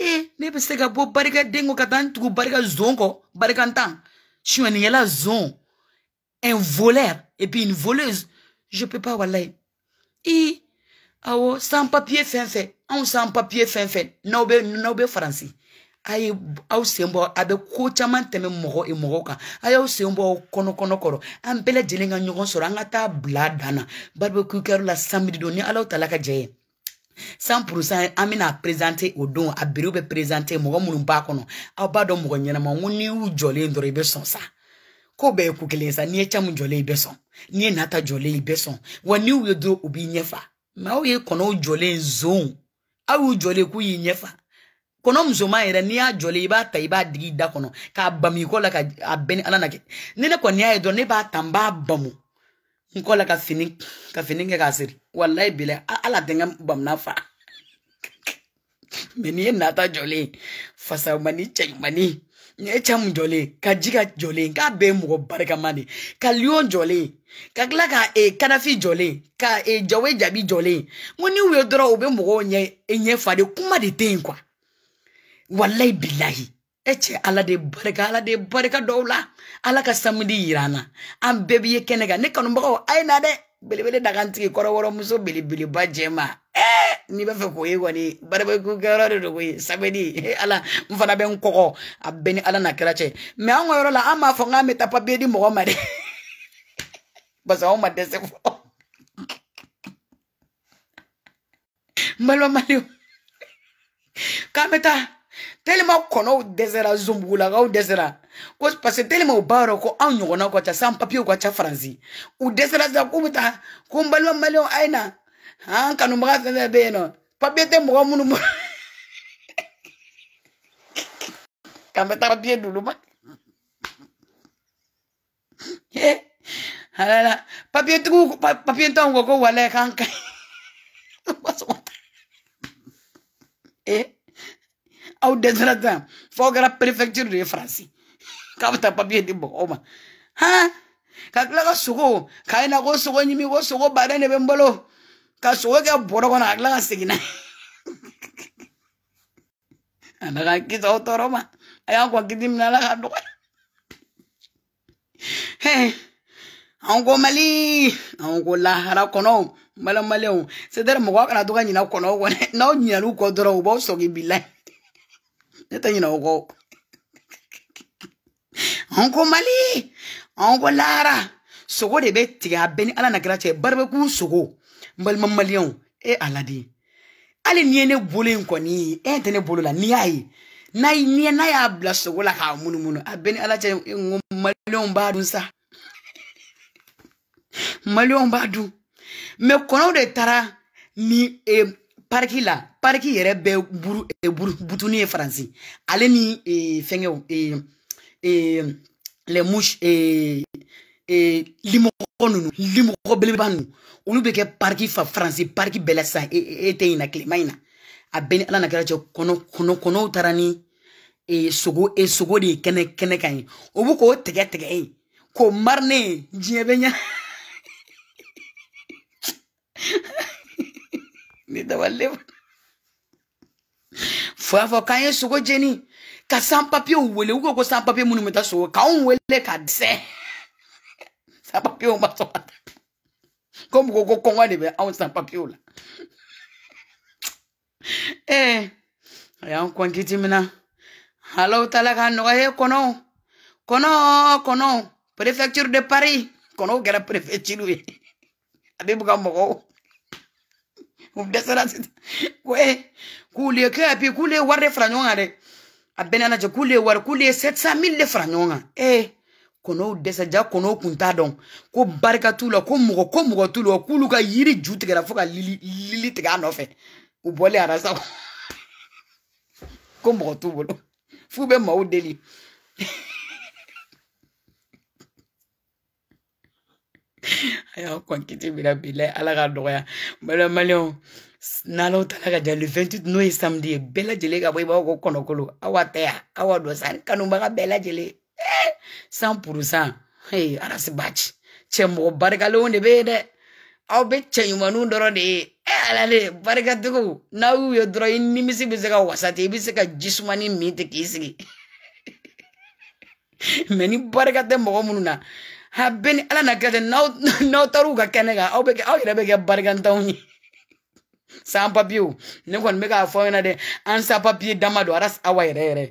ee ne bɛ se ka bɔ barika den kɔ ka taa n tugu barika zon kɔ barika n tan la Zon, un voleur et puis une voleuse. Je peux pas, wallahi. I, awo, sans papier fin fait. On sans papier fin fait. non n'aube français. a ye aw sen bɔ a ko caman tɛmɛ mɔgɔ e mɔgɔ ka. a au sembo, bɔ kɔnɔ kɔnɔ kɔrɔ an bɛɛ lajɛlen ka ɲɔgɔn sɔrɔ an na barbecue kɛyɔrɔ la samedi don ni alaw tala ka 100% an bɛna présenter o don a berew bɛ présenter mɔgɔ minnu b'a kɔnɔ aw b'a dɔn mɔgɔ ɲɛnama n ko n'i y'u jɔlen dɔrɔn i bɛ sɔn sa ko bɛɛ ye ko kelen sa n'i ye caman jɔlen i bɛ sɔn n'i ye nata jɔlen i bɛ sɔn wa n'i y'u ye dɔrɔn u b'i ɲɛfa mɛ aw ye kɔnɔw jɔlen zon aw y'u jɔlen k'u y'i ɲɛfa kɔnɔ musoman yɛrɛ n'i y'a jɔlen i b'a ta i b'a digi i da kɔnɔ k'a bamu i kɔ la ka a bɛn ni ala na kɛ ni ne kɔni y'a ye dɔrɔn ne b'a ta n b'a bamu n kɔ la ka fini ka fini kɛ k'a siri wallahi bila ala dengan bamna fa meni nata jɔlen fasamani mani ɲɛ mani jɔlen cham ji ka jɔlen k'a bɛɛ mɔgɔ barikama de ka liyɔn jɔlen ka tila ka e kanafi jɔlen ka e jawe jabi jɔlen n ko ni u ye dɔrɔn u bɛ mɔgɔw ɲɛ fa de kuma de tɛ yen kuwa walayi bilahi ala de barika ala de barika dɔw ala ka samudi irana an na an bɛɛ bi ye kɛnɛ ne kanubagaw a ye na dɛ belebele daga n tigi kɔrɔbɔrɔmuso belebeleba jɛ ma eh, n'i b'a fɛ k'o ye kɔni barabakukɛyɔrɔ de do koyi samedi eh, ala n fana bɛ n kɔkɔ a bɛɛ ni ala na kira cɛ mɛ an ka yɔrɔ la an b'a fɔ k'an bɛ taa papiye di mɔgɔ ma dɛ parce [LAUGHS] que anw ma dɛsɛ fɔlɔ n balima maliw k'an bɛ taa tellement kɔnɔw dɛsɛra zunbugulakaw dɛsɛra ko parce que tellement u b'a ko anw ɲɔgɔnna ka ca san papiyew ka ca faransi u dɛsɛra sisan k'u bɛ taa ko n balima maliyɛnw a ye na an kanubaga fɛn fɛn bɛ yen nɔ papiye [LAUGHS] tɛ mɔgɔ minnu bolo k'an bɛ taa papiye d'olu ma halala papiye tigiw papiye t'anw ko ko walayi k'an ka ɲi ma sɔn eh. ka taa aw dɛsɛra sisan f'aw kɛra préfecture de ye faransi. kabata papie di bokoma ha kakila ka sogo kaina ko sogo ɲimi ko sogo baden de bɛ n bolo ka sogo kɛ bɔrɔ kɔnɔ ka kila [LAUGHS] ka segin n'a ye ala ka kisa o tɔɔrɔ ma a y'a kɔn kiti minɛ ala ka dɔgɔya he anw ko mali anw ko lahara kɔnɔ n balimaw sedɛri mɔgɔ kana to ka ɲina kɔnɔ kɔ dɛ n'aw ɲinal'u kɔ dɔrɔn u b'aw sɔgɔ i bi la [LAUGHS] ne tɛ ɲina o an ko mali an ko lara sogo de bɛ tigɛ a bɛɛ ni ala na kira cɛ baribakun sogo n balima maliyɛnw e ala de hali n'i ye ne bolo in kɔni e tɛ ne bolo la n'i y'a ye n'a ye n'i ye n'a y'a bila sogo la k'a munumunu a bɛɛ ni ala cɛ e n ko maliyɛnw b'a dun sa maliyɛnw b'a dun mɛ kɔnɔw de taara ni e pariki la pariki yɛrɛ bɛ buru e, butuni ye faransi ale ni e, fɛngɛw et les mouches et et limoko nunu limoko belibanu onu beke parki fa français, parki belassa et et e tena climaina a ben ala na jo kono kono kono tarani e sogo e sogo de kene kene kan obu ko tege tege en ko marne benya [LAUGHS] ni da walle fa fa kayen sogo jeni ka san papiyew wele u ko ko san papiye minnu bɛ taa sogo k'anw wele ka dɛsɛ san papiyew ma sɔn ka taa ko mɔgɔ ko kɔngɔ de bɛ anw san papiyew la ee a y'an kɔn kiti min na alaw taala k'a nɔgɔya kɔnɔw kɔnɔw kɔnɔw préfecture de paris kɔnɔw kɛra préfecture ye [LAUGHS] a bɛ buga mɔgɔw u dɛsɛra sisan ko ee k'ulu ye kɛ yan bi k'ulu ye wari de fara ɲɔgɔn kan dɛ. a bɛɛ nana jɛ k'olu ye wari k'olu ye sept cent mille de fara ɲɔgɔn kan ee kɔnɔw dɛsɛ ja kɔnɔw kun t'a dɔn ko barika t'u la ko mɔgɔ ko mɔgɔ t'u la k'olu ka yiri ju tigɛra fo ka lili lili tigɛ a nɔfɛ u bɔlen arasa [LAUGHS] ko mɔgɔ t'u bolo f'u bɛ maaw deli a [LAUGHS] y'a kɔn kiti bila bi la ala ka dɔgɔya balimaliyɛw n'alaw tala ka ja le 28 n'o ye samedi ye bɛɛ lajɛlen ka bɔ i b'a fɔ ko kɔnɔkolo awa tɛ yan awa dɔ san kanubaga bɛɛ lajɛlen eh, san purusan hey, arasi baci cɛ mɔgɔ barikalenw de bɛ yen dɛ aw bɛ cɛɲumaninw dɔrɔn de ye e ala le barikatigiw n'aw y'u ye dɔrɔn i nimisi bɛ se ka wasa ten i bɛ se ka jisumani min ten k'i sigi [LAUGHS] mɛ ni barika tɛ mɔgɔ minnu na a bɛɛ ni ala na kɛ ten n'aw n'aw taar'u ka kɛnɛ kan aw bɛ kɛ aw yɛrɛ bɛ kɛ barikantanw ye. san papiyew ne kɔni bɛ k'a fɔ aw ɲɛna dɛ an san papiye dama don aras awa yɛrɛ yɛrɛ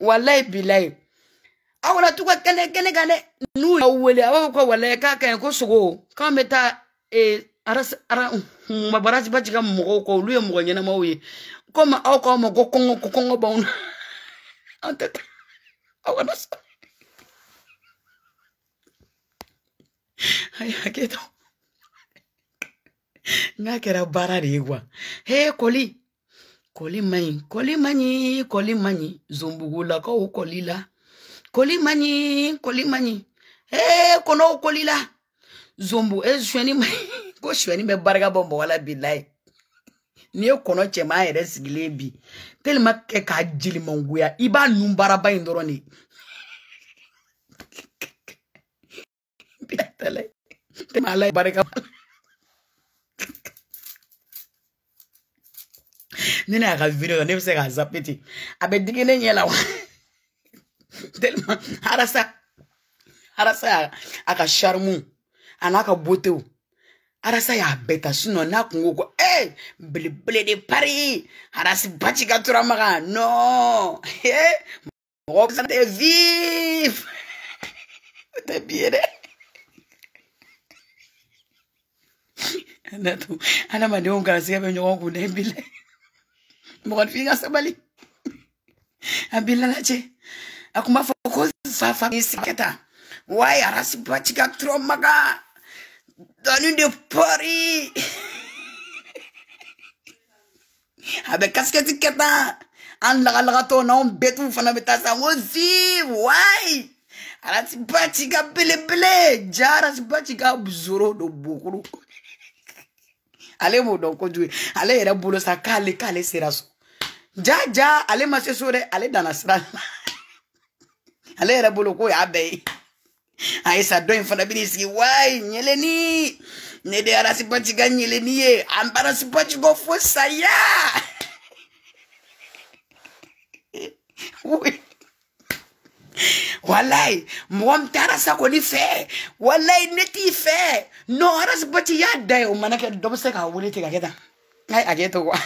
walayi bilayi aw kana to ka kɛnɛ kɛnɛ kan dɛ n'u y'aw wele a b'a fɔ ko walayi k'a ka ɲi ko sogo k'an bɛ taa ee aras ara mm, barasi ba ka mɔgɔw kɔ olu ye mɔgɔ ɲɛnamaw ye komi aw k'aw ma ko kɔngɔ ko kɔngɔ b'anw na an [LAUGHS] tɛ taa aw kana sɔn a y'a kɛ n'a kɛra baara de ye wa he kɔli kɔli man ɲi kɔli man ɲi kɔli man ɲi zonbugulakaw kɔli la kɔli man ɲi kɔli man ɲi he kɔnɔw kɔli la zonbu e suɲɛni man ɲi ko suɲɛni bɛ barika bɔ mɔgɔ la bi layi n'i ye kɔnɔ cɛman yɛrɛ sigilen bi telima kɛ k'a jelimangoya i b'a nun baaraba in dɔrɔn de ala barika nina yaka video ne bese ka zapiti abe dikene nyela wa delma harasa harasa aka sharmu ana aka botew harasa ya beta sino na kungoko eh hey, bili bili de pari harasi bachi ka tura maga no eh hey. de vif de [LAUGHS] biere [LAUGHS] ana to ana mande ungara sikabe nyoko kunembile mɔgɔnifin ka sabali a b'i lalajɛ a kun b'a fɔ ko fa fa b'i sigi ka taa wa arasi baci ka tɔrɔ maga dɔɔni de pɔri a bɛ kasikɛti kɛ tan an lagalagatɔ n'anw bɛɛ t'u fana bɛ taa sa n ko zi wayi arasi baci ka belebele ja arasi baci ka zoro don bokoro ale m'o dɔn kojugu ale yɛrɛ bolo sa k'ale k'ale sera so jaja ale ma se so dɛ ale danna sira la [LAUGHS] ale yɛrɛ bolo ko y'a bɛɛ ye a ye sa dɔ in fana bi n'i sigi waayi ɲɛlɛni ne de arasipati ka ɲɛlɛni ye an barasipati bɔ fo saya [LAUGHS] walayi mɔgɔ min tɛ arasakoli fɛ walayi ne t'i fɛ non arasipati y'a da ye o mana kɛ dɔ bɛ se k'a wele ten ka kɛ tan ayi a kɛ to kuwa.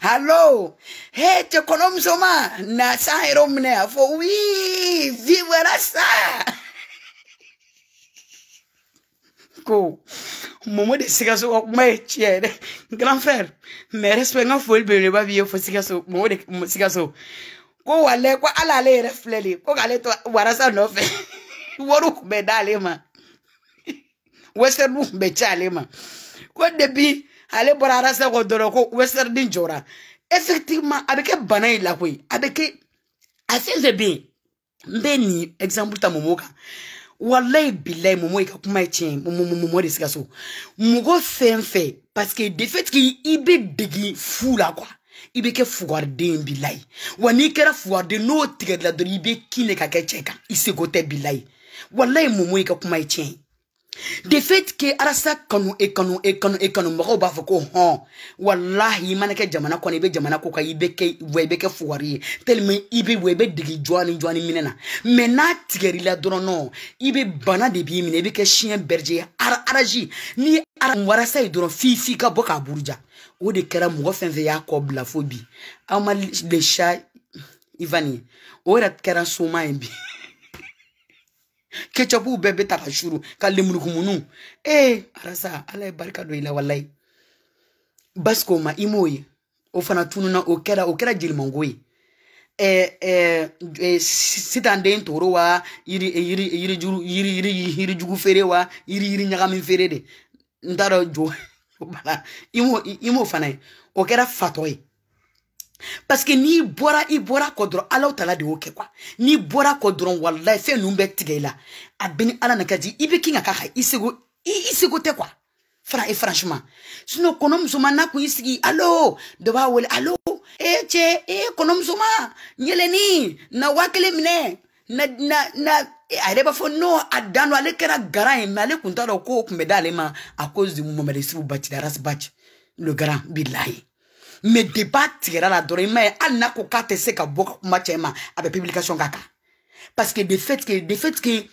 Halo, he te konom soma, na san yi e romne a fo, wiii, vibwa la sa. Kou, moun mwede sikaso wak mwen chye, granfer, mwen reswen yon folbe yon mwede mwede sikaso. Kou wale, kwa alale refle li, kou wale to warasa nou fe, [LAUGHS] wou ruk beda li man, wese ruk becha li man. Kou debi. ale bɔra arasa kɔ dɔrɔn ko westerdin jɔra effectivement a bɛ kɛ bana ye la koyi a bɛ kɛ a fɛn fɛn bɛ yen n bɛ nin exemple ta mɔmɔ kan walayi bilayi mɔmɔ i ka kuma ye tiɲɛ ye mɔmɔ mɔmɔ de sikaso mɔgɔ fɛn fɛn parce que de fait que i bɛ dege fu la quoi i bɛ kɛ fugariden bilayi wa n'i kɛra fugariden n'o tigɛlila dɔrɔn i bɛ kin de ka kɛ cɛ kan i seko tɛ bilayi walayi mɔmɔ i ka kuma ye tiɲɛ ye de fait ke arasa kanu e kanu e kanu e kanu mɔgɔw b'a fɔ ko hɔn walahi i mana kɛ jamana kɔnɔ i bɛ jamana ko kan i bɛ kɛ wa i bɛ kɛ fugari ye tellement i bɛ wa i bɛ dege jɔni jɔni minɛ na mais n'a tigɛr'i la dɔrɔn nɔ i bɛ bana de b'i minɛ i bɛ kɛ siyɛn bɛrɛjɛ ye ara arazi ni ara warasa ye dɔrɔn f'i f'i ka bɔ k'a buruja o de kɛra mɔgɔ fɛn fɛn y'a kɔ bila fo bi aw ma le sa ivani o yɛrɛ kɛra soma ye bi. [LAUGHS] kecɛpuw bɛɛ bɛ ta ka suru ka lemurukumunu ee arasa ala ye barika dɔ i la walayi basiko ma i m'o ye o fana tununa o kɛra o kɛra jelimango ye ɛɛ ɛɛ sitanden toro wa yiri yiri yiri juru yiri yiri yiri jugu feere wa yiri yiri ɲagami feere de n t'a dɔn jo [LAUGHS] bala i m'o i m'o fana ye o kɛra fatɔ ye parseke n'i bɔra i bɔra kɔ dɔrɔn alaw tala de y'o kɛ kuwa n'i bɔra kɔ dɔrɔn walayi fɛn nunu bɛ tigɛ i la a bɛ ni ala na ka di i bɛ kin ka k'a kan i seko i seko tɛ kuwa fara e franchement sinɔ kɔnɔ musoman n'a kun y'i sigi alo dɔ b'a wele alo e cɛ e kɔnɔ musoman ɲɛlɛnni na waa kelen minɛ na na na e, a yɛrɛ b'a fɔ no a dan do ale kɛra garan ye mɛ ale kun t'a dɔn ko o kun bɛ d'ale ma a ko zi mɔmɛdisiw baci darasi baci le garan bilayi mɛ deba tigɛra la dɔrɔn i m'a ye hali n'a ko k'a tɛ se ka bɔ ka kuma cɛ ma a bɛ publication k'a kan parce que de fait que de fait que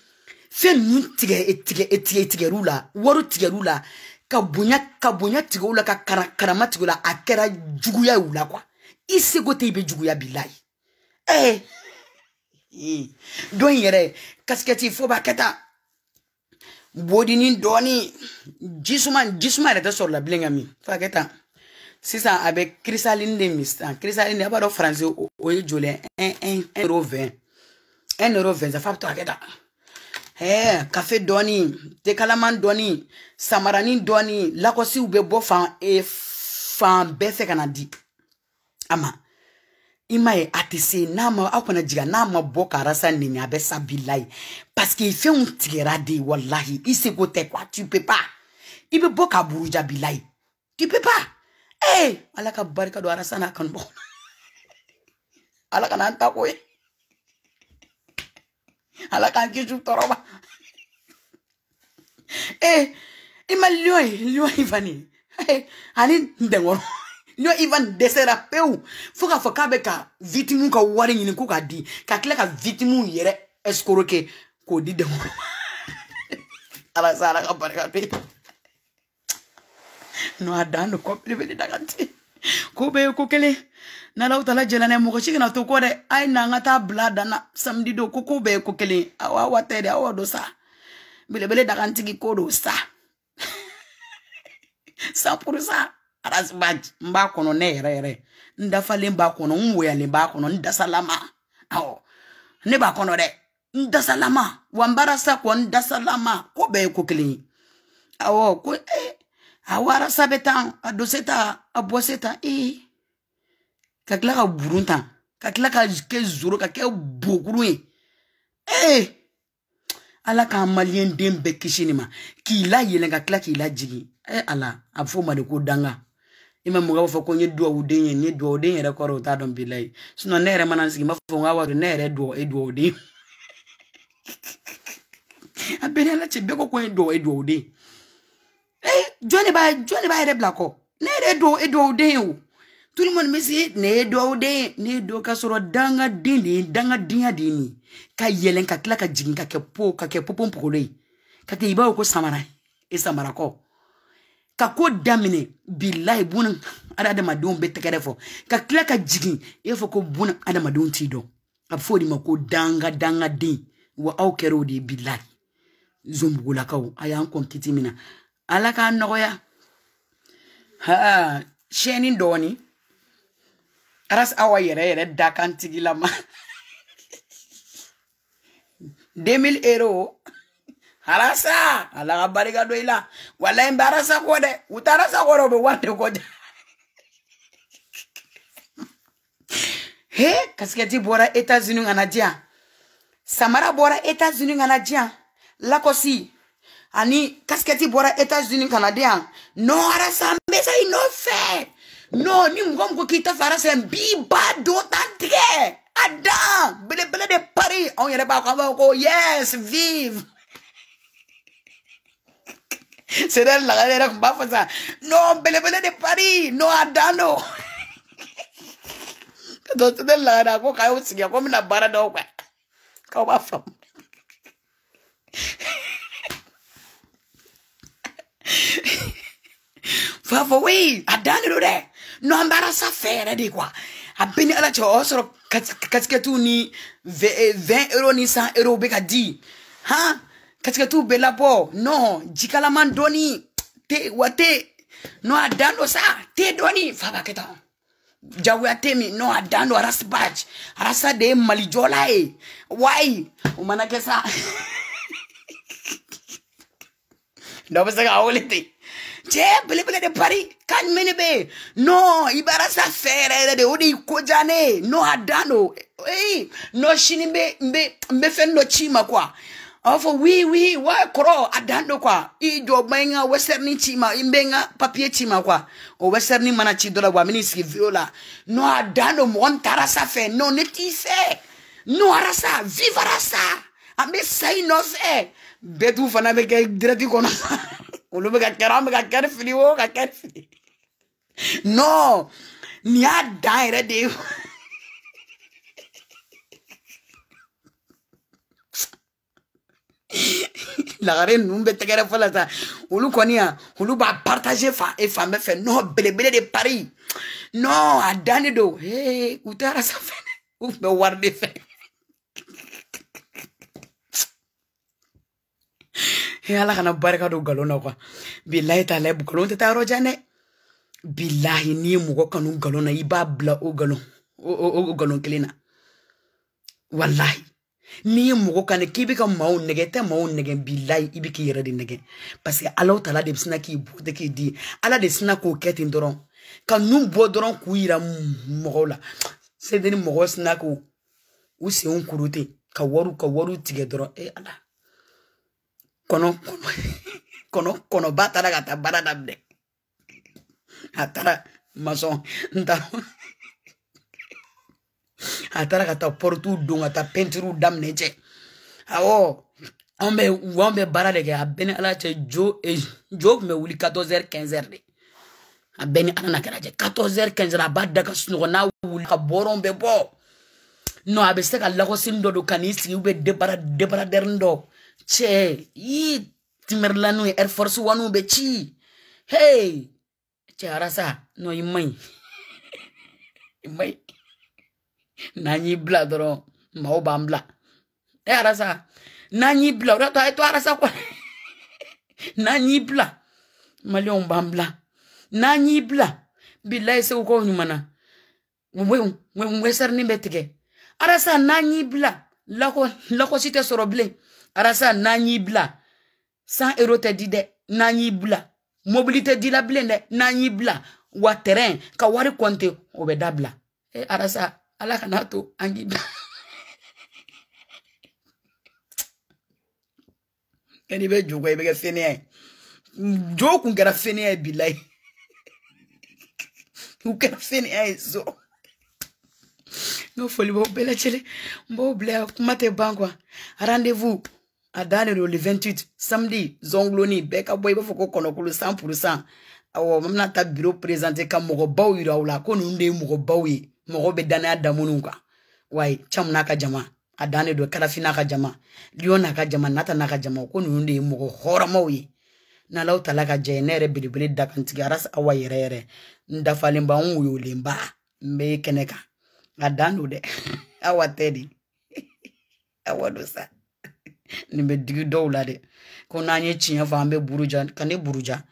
fɛn ninnu tigɛ e tigɛ e tigɛ e tigɛr'u la wari tigɛr'u la ka bonya ka bonya tigɛw la ka kara karama tigɛw la a kɛra juguya y'u la kuwa i seko tɛ i bɛ juguya bi la ye ɛɛ don in yɛrɛ kasikɛti fo b'a kɛ tan bodinin dɔɔni jisuma jisuma yɛrɛ tɛ sɔrɔ la bilen ka min fo a kɛ tan. sisan a bɛ kirisalini de min sisan kirisalini de a b'a dɔn faransi o ye joli ye un un un euro vingt un euro vingt sa f'a bɛ to ka kɛ tan ɛɛ kafe dɔɔni te kalaman dɔɔni samarani dɔɔni lakɔsiw bɛ bɔ fan ee fan bɛɛ fɛ ka na di a ma i m'a ye a tɛ se n'a ma aw kana jigin n'a ma bɔ ka arasa nɛni a bɛ sa bi la ye paseke fɛnw tigɛra de walahi i seko tɛ kuwa tu peux pas i bɛ bɔ k'a buruja bi la ye tu peux pas. Hey, ala ka barika don arasa n'a kanubagaw la. ala kana an ta ko ye. ala k'an kisi tɔɔrɔ ma. Hey, i ma lion ye lion Ivan ye ani Dɛnkɔrɔ lion Ivan dɛsɛra pewu fo k'a fɔ k'a bɛ ka victime ka wari ɲini ko k'a di ka tila ka victime yɛrɛ escroquer k'o di Dɛnkɔrɔ ma. ala sa ala ka barika don i la. no a dan no kɔbelebele daga ti ko bɛɛ ye ko kelen n'alaw tala jɛlana ye mɔgɔ si kana to kɔ dɛ a ye na an ka taa bila a dan na samedi don ko ko bɛɛ ye ko kelen awa awa tɛ dɛ awa do sa belebele dagantigi ko do sa san purusa arasibaji n b'a kɔnɔ ne yɛrɛ yɛrɛ n dafalen b'a kɔnɔ n woyalen b'a kɔnɔ n dasalama awɔ ne b'a kɔnɔ dɛ n dasalama wa n baara sa kɔ n dasalama ko bɛɛ ye ko kelen ye awɔ ko ee eh, Awara wara sabe tan a dose tan a bɔse tan ee ka tila ka burun tan ka tila ka kɛ zoro ka kɛ bokuru ye ee ala ka maliyɛn den bɛɛ kisi nin ma k'i layɛlɛn ka tila k'i lajigin ee ala a bɛ fɔ o ma de ko danga i ma mɔgɔ b'a fɔ ko n ye duwawuden ye n ye duwawuden yɛrɛ kɔrɔ o t'a dɔn bilayi sinɔn ne yɛrɛ mana n sigi n b'a fɔ n k'a wari ne yɛrɛ duwawu e duwawuden a bɛɛ ni ala cɛ bɛɛ ko ko n ye duwawu e duwawuden ye Eh, jɔnni b'a jɔnni b'a yɛrɛ bila kɔ ne yɛrɛ dɔw e dɔw den ye o tout le monde bɛ se ne ye dɔw den ne ye dɔw ka sɔrɔ dangaden de ye dangadenya de ye nin ka yɛlɛn ka tila ka jigin ka kɛ po ka kɛ popon pogolo ye ka kɛ i b'a ye ko samara e samarakɔ ka ko daminɛ bilayi buna adamadenw bɛ tɛgɛrɛ fɔ ka tila ka jigin e fɔ ko buna adamadenw t'i dɔn a bɛ fɔ o de ma ko danga dangaden wa aw kɛra o de ye bilayi zonbugulakaw a y'an kɔn kiti min na Ala k'a nɔgɔya. Haa tiɲɛni dɔɔni. Aras awa yɛrɛ yɛrɛ dakan kan tigilama. 2000 [LAUGHS] euro Arasa, ala ka barika don i la. Wala in bɛ arasa kɔ dɛ. U tɛ arasa kɔ dɛ, u bɛ wari de kɔ dɛ. [LAUGHS] He, kasikɛti bɔra Etats-Unis ka na di yan. Samara bɔra Etats-Unis ka na di ani kasikɛti bɔra etats-unis kana di yan non arasa n bɛ se i nɔfɛ non ni mɔgɔ mɔgɔ k'i ta fɛ arasa n b'i ba don tan tigɛ a dan belebele de pari anw yɛrɛ b'a fɔ an b'a fɔ ko yes vive sedɛri lagare yɛrɛ tun b'a fɔ sa non belebele de pari non a dan do ka dɔ sedɛri lagare a ko k'a y'o sigi ko n bɛna baara d'aw kan k'aw b'a faamu. Favor, wait, I done it there. No embarrass di qua. Appena la c'ho, ho solo cazzicatu ni ve euro eh, ni 100 euro beka di. Ha? Cazzicatu bela po. No, jikalaman doni. Te, wate. No adando sa. Te doni. Faba ketan. jawuyatemi no adando arasibaj why malijolae wai umanake sa ndabasaka [LAUGHS] awolete cɛɛ belebele de bari kalimini be yen i bara sa fɛɛrɛ yɛrɛ de o de y'i koja ne ye n'o a dan do ee nɔ sini n bɛ n bɛ n wi wi wa kɔrɔ a dan i jɔ n bɛ n ka wɛsɛrini ci ma n bɛ n o wɛsɛrini n'i sigi viyo la nɔ a dan do mɔgɔ min taara sa fɛ nɔ ne t'i fɛ nɔ ara sa vivara sa an bɛ sa fana bɛ kɛ dirɛti kɔnɔ. olu bɛ ka kɛra an bɛ ka kɛri fili o ka kɛri fili non nin y'a dan yɛrɛ de ye lagare ninnu bɛ tɛgɛrɛ fɔ la sa olu kɔni yan olu b'a partager fan e fan bɛɛ fɛ non belebele de pari non a dan de don ee u tɛ arasa fɛ u tun bɛ wari de fɛ. e ala kana barika don galon na kuwa bilahi t'a la galon tɛ taa yɔrɔ jan dɛ bilahi n'i ye mɔgɔ kanu galon na i b'a bila o galon o galon kelen na walahi n'i ye mɔgɔ kan k'i bɛ ka maaw nɛgɛ i tɛ maaw nɛgɛ bilayi i bɛ k'i yɛrɛ de nɛgɛ paseke alaw tala de sina k'i bɔ tɛ k'i di ala de sina k'o kɛ ten dɔrɔn ka nu bɔ dɔrɔn k'u yira mɔgɔw la sedeni mɔgɔ sina k'u u senw kuru ten ka wariw ka wariw tigɛ dɔrɔn e ala kɔnɔ kɔnɔ kɔnɔba taara ka taa baara daminɛ a taara masɔn n ta a taara ka taa pɔrituw don ka taa pɛntiriw ala cɛ jo jo tun wuli 14h 15h de a [LAUGHS] bɛɛ eh, ni na 14h 15h a b'a n'a wuli ka bɔrɔnw bɛ bɔ non a bɛ se ka debara cɛ i timirila ye air force wanu bɛ ci hey cɛ arasa nɔ i man ɲi i man ɲi n'an y'i bila dɔrɔn maaw b'an bila e arasa n'an y'i bila o de to a ye to arasa kɔ n'an y'i bila maliyɛnw b'an bila n'an y'i bila bilayi segukaw ɲuman na wɛsɛrinin bɛ tigɛ arasa n'an y'i bila lakɔsi tɛ sɔrɔ bilen arasa n'an y'i bila san ero tɛ di dɛ n'an y'i bila mobili tɛ di la bilen dɛ n'an y'i bila wa tɛrɛn ka wari kɔnte o bɛ dabila e arasa ala kana to an [LAUGHS] k'i bila yanni i bɛ jo kɔ i bɛ kɛ fɛnɛya [LAUGHS] ye jo kun kɛra fɛnɛya ye bi la ye u kɛra fɛnɛya ye so n'o foli b'aw bɛɛ lajɛlen n b'aw bila yan kuma tɛ ban kuwa rendez-vous adanero leventit samedi zongloni bɛɛ ka bɔ i b'a fɔ ko kɔnɔkolo san puru san awɔ n bɛna taa biro perezante ka mɔgɔbaw yira aw la ko ninnu de ye mɔgɔbaw ye mɔgɔ bɛ danaya da minnu kan wayi camu n'a ka jama a dan de don karafi n'a ka jama liyɔn n'a ka jama nata n'a ka jama ko ninnu de ye mɔgɔ hɔrɔmaw ye n'alaw tala ka jɛ ne yɛrɛ belebele da kan awa yɛrɛ yɛrɛ n dafalenba n woyolenba n bɛ kɛnɛ kan a dan don dɛ [LAUGHS] awa tɛ de [LAUGHS] awa don sa. nin bɛ digi dɔw la dɛ ko n'an ye tiɲɛ fɔ an bɛ buruja ka ne buruja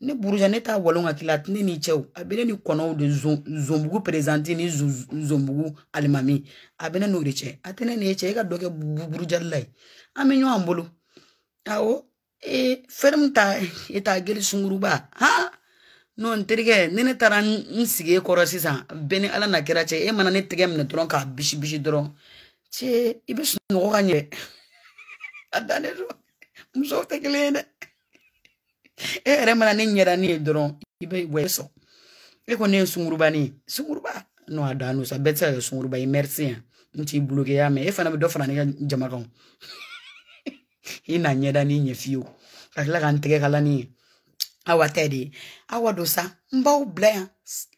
ne buruja ne t'a walon ka kila ne ni cɛw a bɛ ne ni kɔnɔw de zonbugu perezanti ni zonbugu alimami a bɛ ne n'o de cɛ a tɛ ne ni e cɛ e ka dɔ kɛ burujali la ye an bɛ ɲɔgɔn bolo awɔ ee fɛrɛmu ta e t'a geli sunguruba han non n terikɛ ni ne taara n sigi e kɔrɔ sisan bɛɛ ni ala na kɛra cɛ e mana ne tɛgɛ minɛ dɔrɔn k'a bisi bisi dɔrɔn cɛ i bɛ sunɔgɔ ka ɲɛ adanị musow tɛ kelen ye dɛ e yɛrɛ mana ne ɲɛda ne ye dɔrɔn i bɛ wɛ sɔn e ko ne ye sunkurubanin ye sunkuruba n'o a dan n'o sa bɛɛ tɛ se ka kɛ sunkuruba ye mɛrisi yan n t'i buloke y'a mɛn e fana bɛ dɔ fara ne ka jama kan i na ɲɛda n'i ɲɛ fiyewu ka tila ka n tɛgɛ kala ni ye awa tɛ de ye awa don sa n b'aw bila yan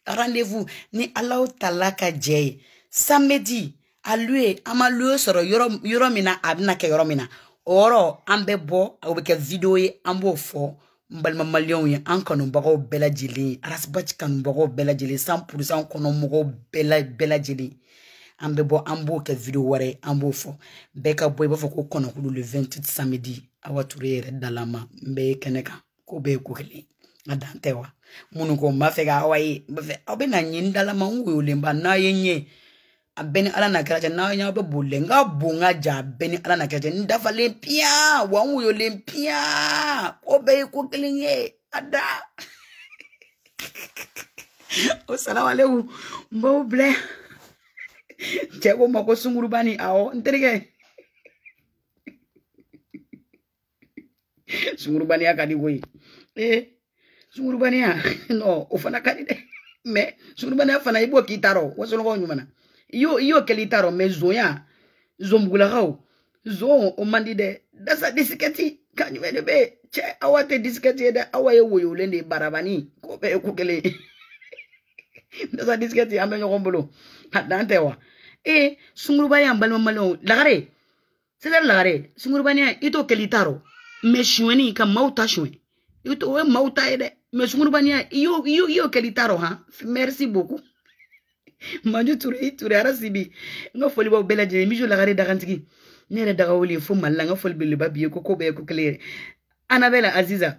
rendez-vous ni alaw tala ka jɛ ye samedi a lu an ma lu sɔrɔ yɔrɔ min na a bɛna kɛ yɔrɔ min na o yɔrɔ an bɛ bɔ o bɛ kɛ video ye an b'o fɔ n balima maliyɛnw ye an kanubagaw bɛɛ lajɛlen arasibaci kanubagaw bɛɛ lajɛlen san purusan kɔnɔ mɔgɔw bɛɛ lajɛlen an bɛ bɔ an b'o kɛ video wɛrɛ ye an b'o fɔ bɛɛ ka bɔ i b'a fɔ ko kɔnɔkulu le 28 samedi awa ture yɛrɛ dalama n bɛɛ ye kɛnɛ kan ko bɛɛ ye ko kelen a dan tɛ wa minnu ko n b'a fɛ ka awa ye n b'a fɛ aw bɛna ɲɛ n dalama n woyolenba n'a ye n ye a bɛ ni ala n'a kira cɛ n'a ɲɛ bɛ boli n ka bon ka ja a bɛ ni ala n'a kira cɛ n dafalen piya wa n woyolen piya ko bɛɛ ye ko kelen ye [LAUGHS] [LAUGHS] a da o salawalewu n b'aw bila cɛ ko n ma ko sunkuruba ni awɔ n terikɛ [LAUGHS] sungurubaniya ka di koyi ee sungurubaniya nɔ o fana ka di dɛ mɛ sungurubaniya fana i b'o k'i ta rɔ wasolɔgɔw ɲuman na iyo iyo kɛli t'a dɔn mɛ zonya zonbugulakaw zon o man di dɛ dasa disikɛti ka ɲumɛn de bɛ cɛ awa tɛ disikɛti ye dɛ awa ye woyolen de ye barabani ko bɛɛ ye ko kelen [LAUGHS] dasa disikɛti an bɛ ɲɔgɔn bolo a dan tɛ wa e sunguruba y'an balima maliyɛnw lagare sɛdɛri lagare sungurubaniya i t'o kɛli t'a dɔn mɛ suɲɛni ka maaw ta suɲɛ i t'o o ye maaw ta ye dɛ mɛ sungurubaniya i y'o i y'o kɛli t'a dɔn han merci beaucoup manju ture i ture arasibi n ka foli b'aw bɛɛ lajɛlen mijo lagare dagantigi ne yɛrɛ daga wele fo mali la n ka foli beleba bi ye ko ko bɛɛ ko kelen yɛrɛ anabɛla aziza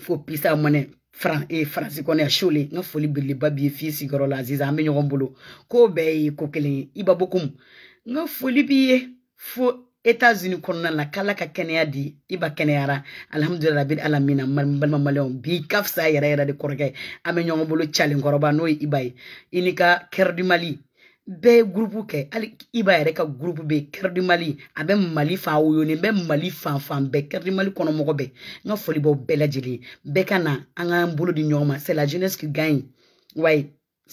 fo pisa mɔnɛ fran e faransi kɔnɔ ya sole n ka foli beleba bi ye fii sigiyɔrɔ la aziza an bɛ ɲɔgɔn bolo ko bɛɛ ye ko kelen ye i babokumu n ka foli b'i ye fo etats-unis kɔnɔna na k'ala ka kɛnɛya di i ba kɛnɛyara alhamdulilah rabil alamina balima maliyɛnw bi ka fisa yɛrɛ yɛrɛ de kɔrɔkɛ an bɛ ɲɔgɔn bolo calenkɔrɔba n'o ye iba ye i ni ka kɛri di mali bɛɛ ye gurupu kɛ hali iba yɛrɛ ka gurupu bɛ yen kɛri di mali a bɛ mali fan woyonen bɛ mali fan fan bɛɛ kɛri di mali kɔnɔ mɔgɔ bɛɛ n ka foli b'aw bɛɛ lajɛlen bɛɛ ka na an k'an bolo di ɲɔgɔn ma c'est la jeunesse qui gagne wayi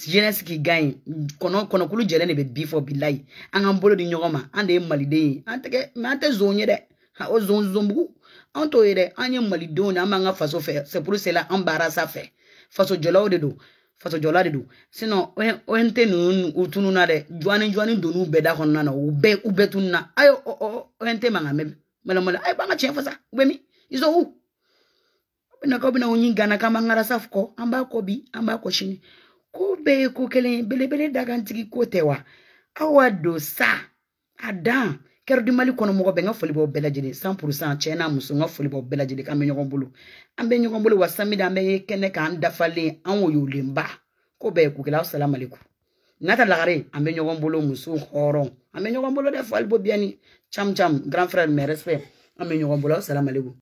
jeunesse qui gagne kɔnɔ kɔnɔkulu jɛlen de bɛ bi fɔ bilayi an k'an bolo di ɲɔgɔn ma an de ye maliden ye an tɛgɛ mɛ an tɛ zon ye dɛ o zon zonbugu an t'o ye dɛ an ye malidenw de an b'an ka faso fɛ c'est pour cela an baara sanfɛ fasojɔlaw de don fasojɔla de don sinon ont ninnu u tununa dɛ jɔni jɔni donn'u bɛɛ da kɔnɔna na u bɛɛ u bɛɛ tununa ayi ont man ka mɛn malamala ayi b'an ka tiɲɛ fasa u bɛ min ils sont où aw bɛna k'aw bɛna u ɲi gana k'an b'an ka rasa kɔ an b'a kɔ bi an b'a kɔ sini ko bɛɛ ye ko kelen belebele da kan ko tɛ wa aw don sa a dan kɛrɛdi mali kɔnɔ mɔgɔ bɛ n ka foli b'aw bɛɛ lajɛlen san purusan cɛ n'a muso n ka foli b'aw bɛɛ lajɛlen k'an bɛ ɲɔgɔn bolo an bɛ ɲɔgɔn bolo wa samedi an bɛ kɛnɛ k'an dafalen an woyolenba ko bɛɛ ye ko kelen aw salamaleku nata lagare an bɛ ɲɔgɔn bolo muso hɔrɔn an bɛ ɲɔgɔn bolo dɛ fali bo biyani cam cam grand frère mes respect an bɛ ɲɔgɔn bolo aw salamaleku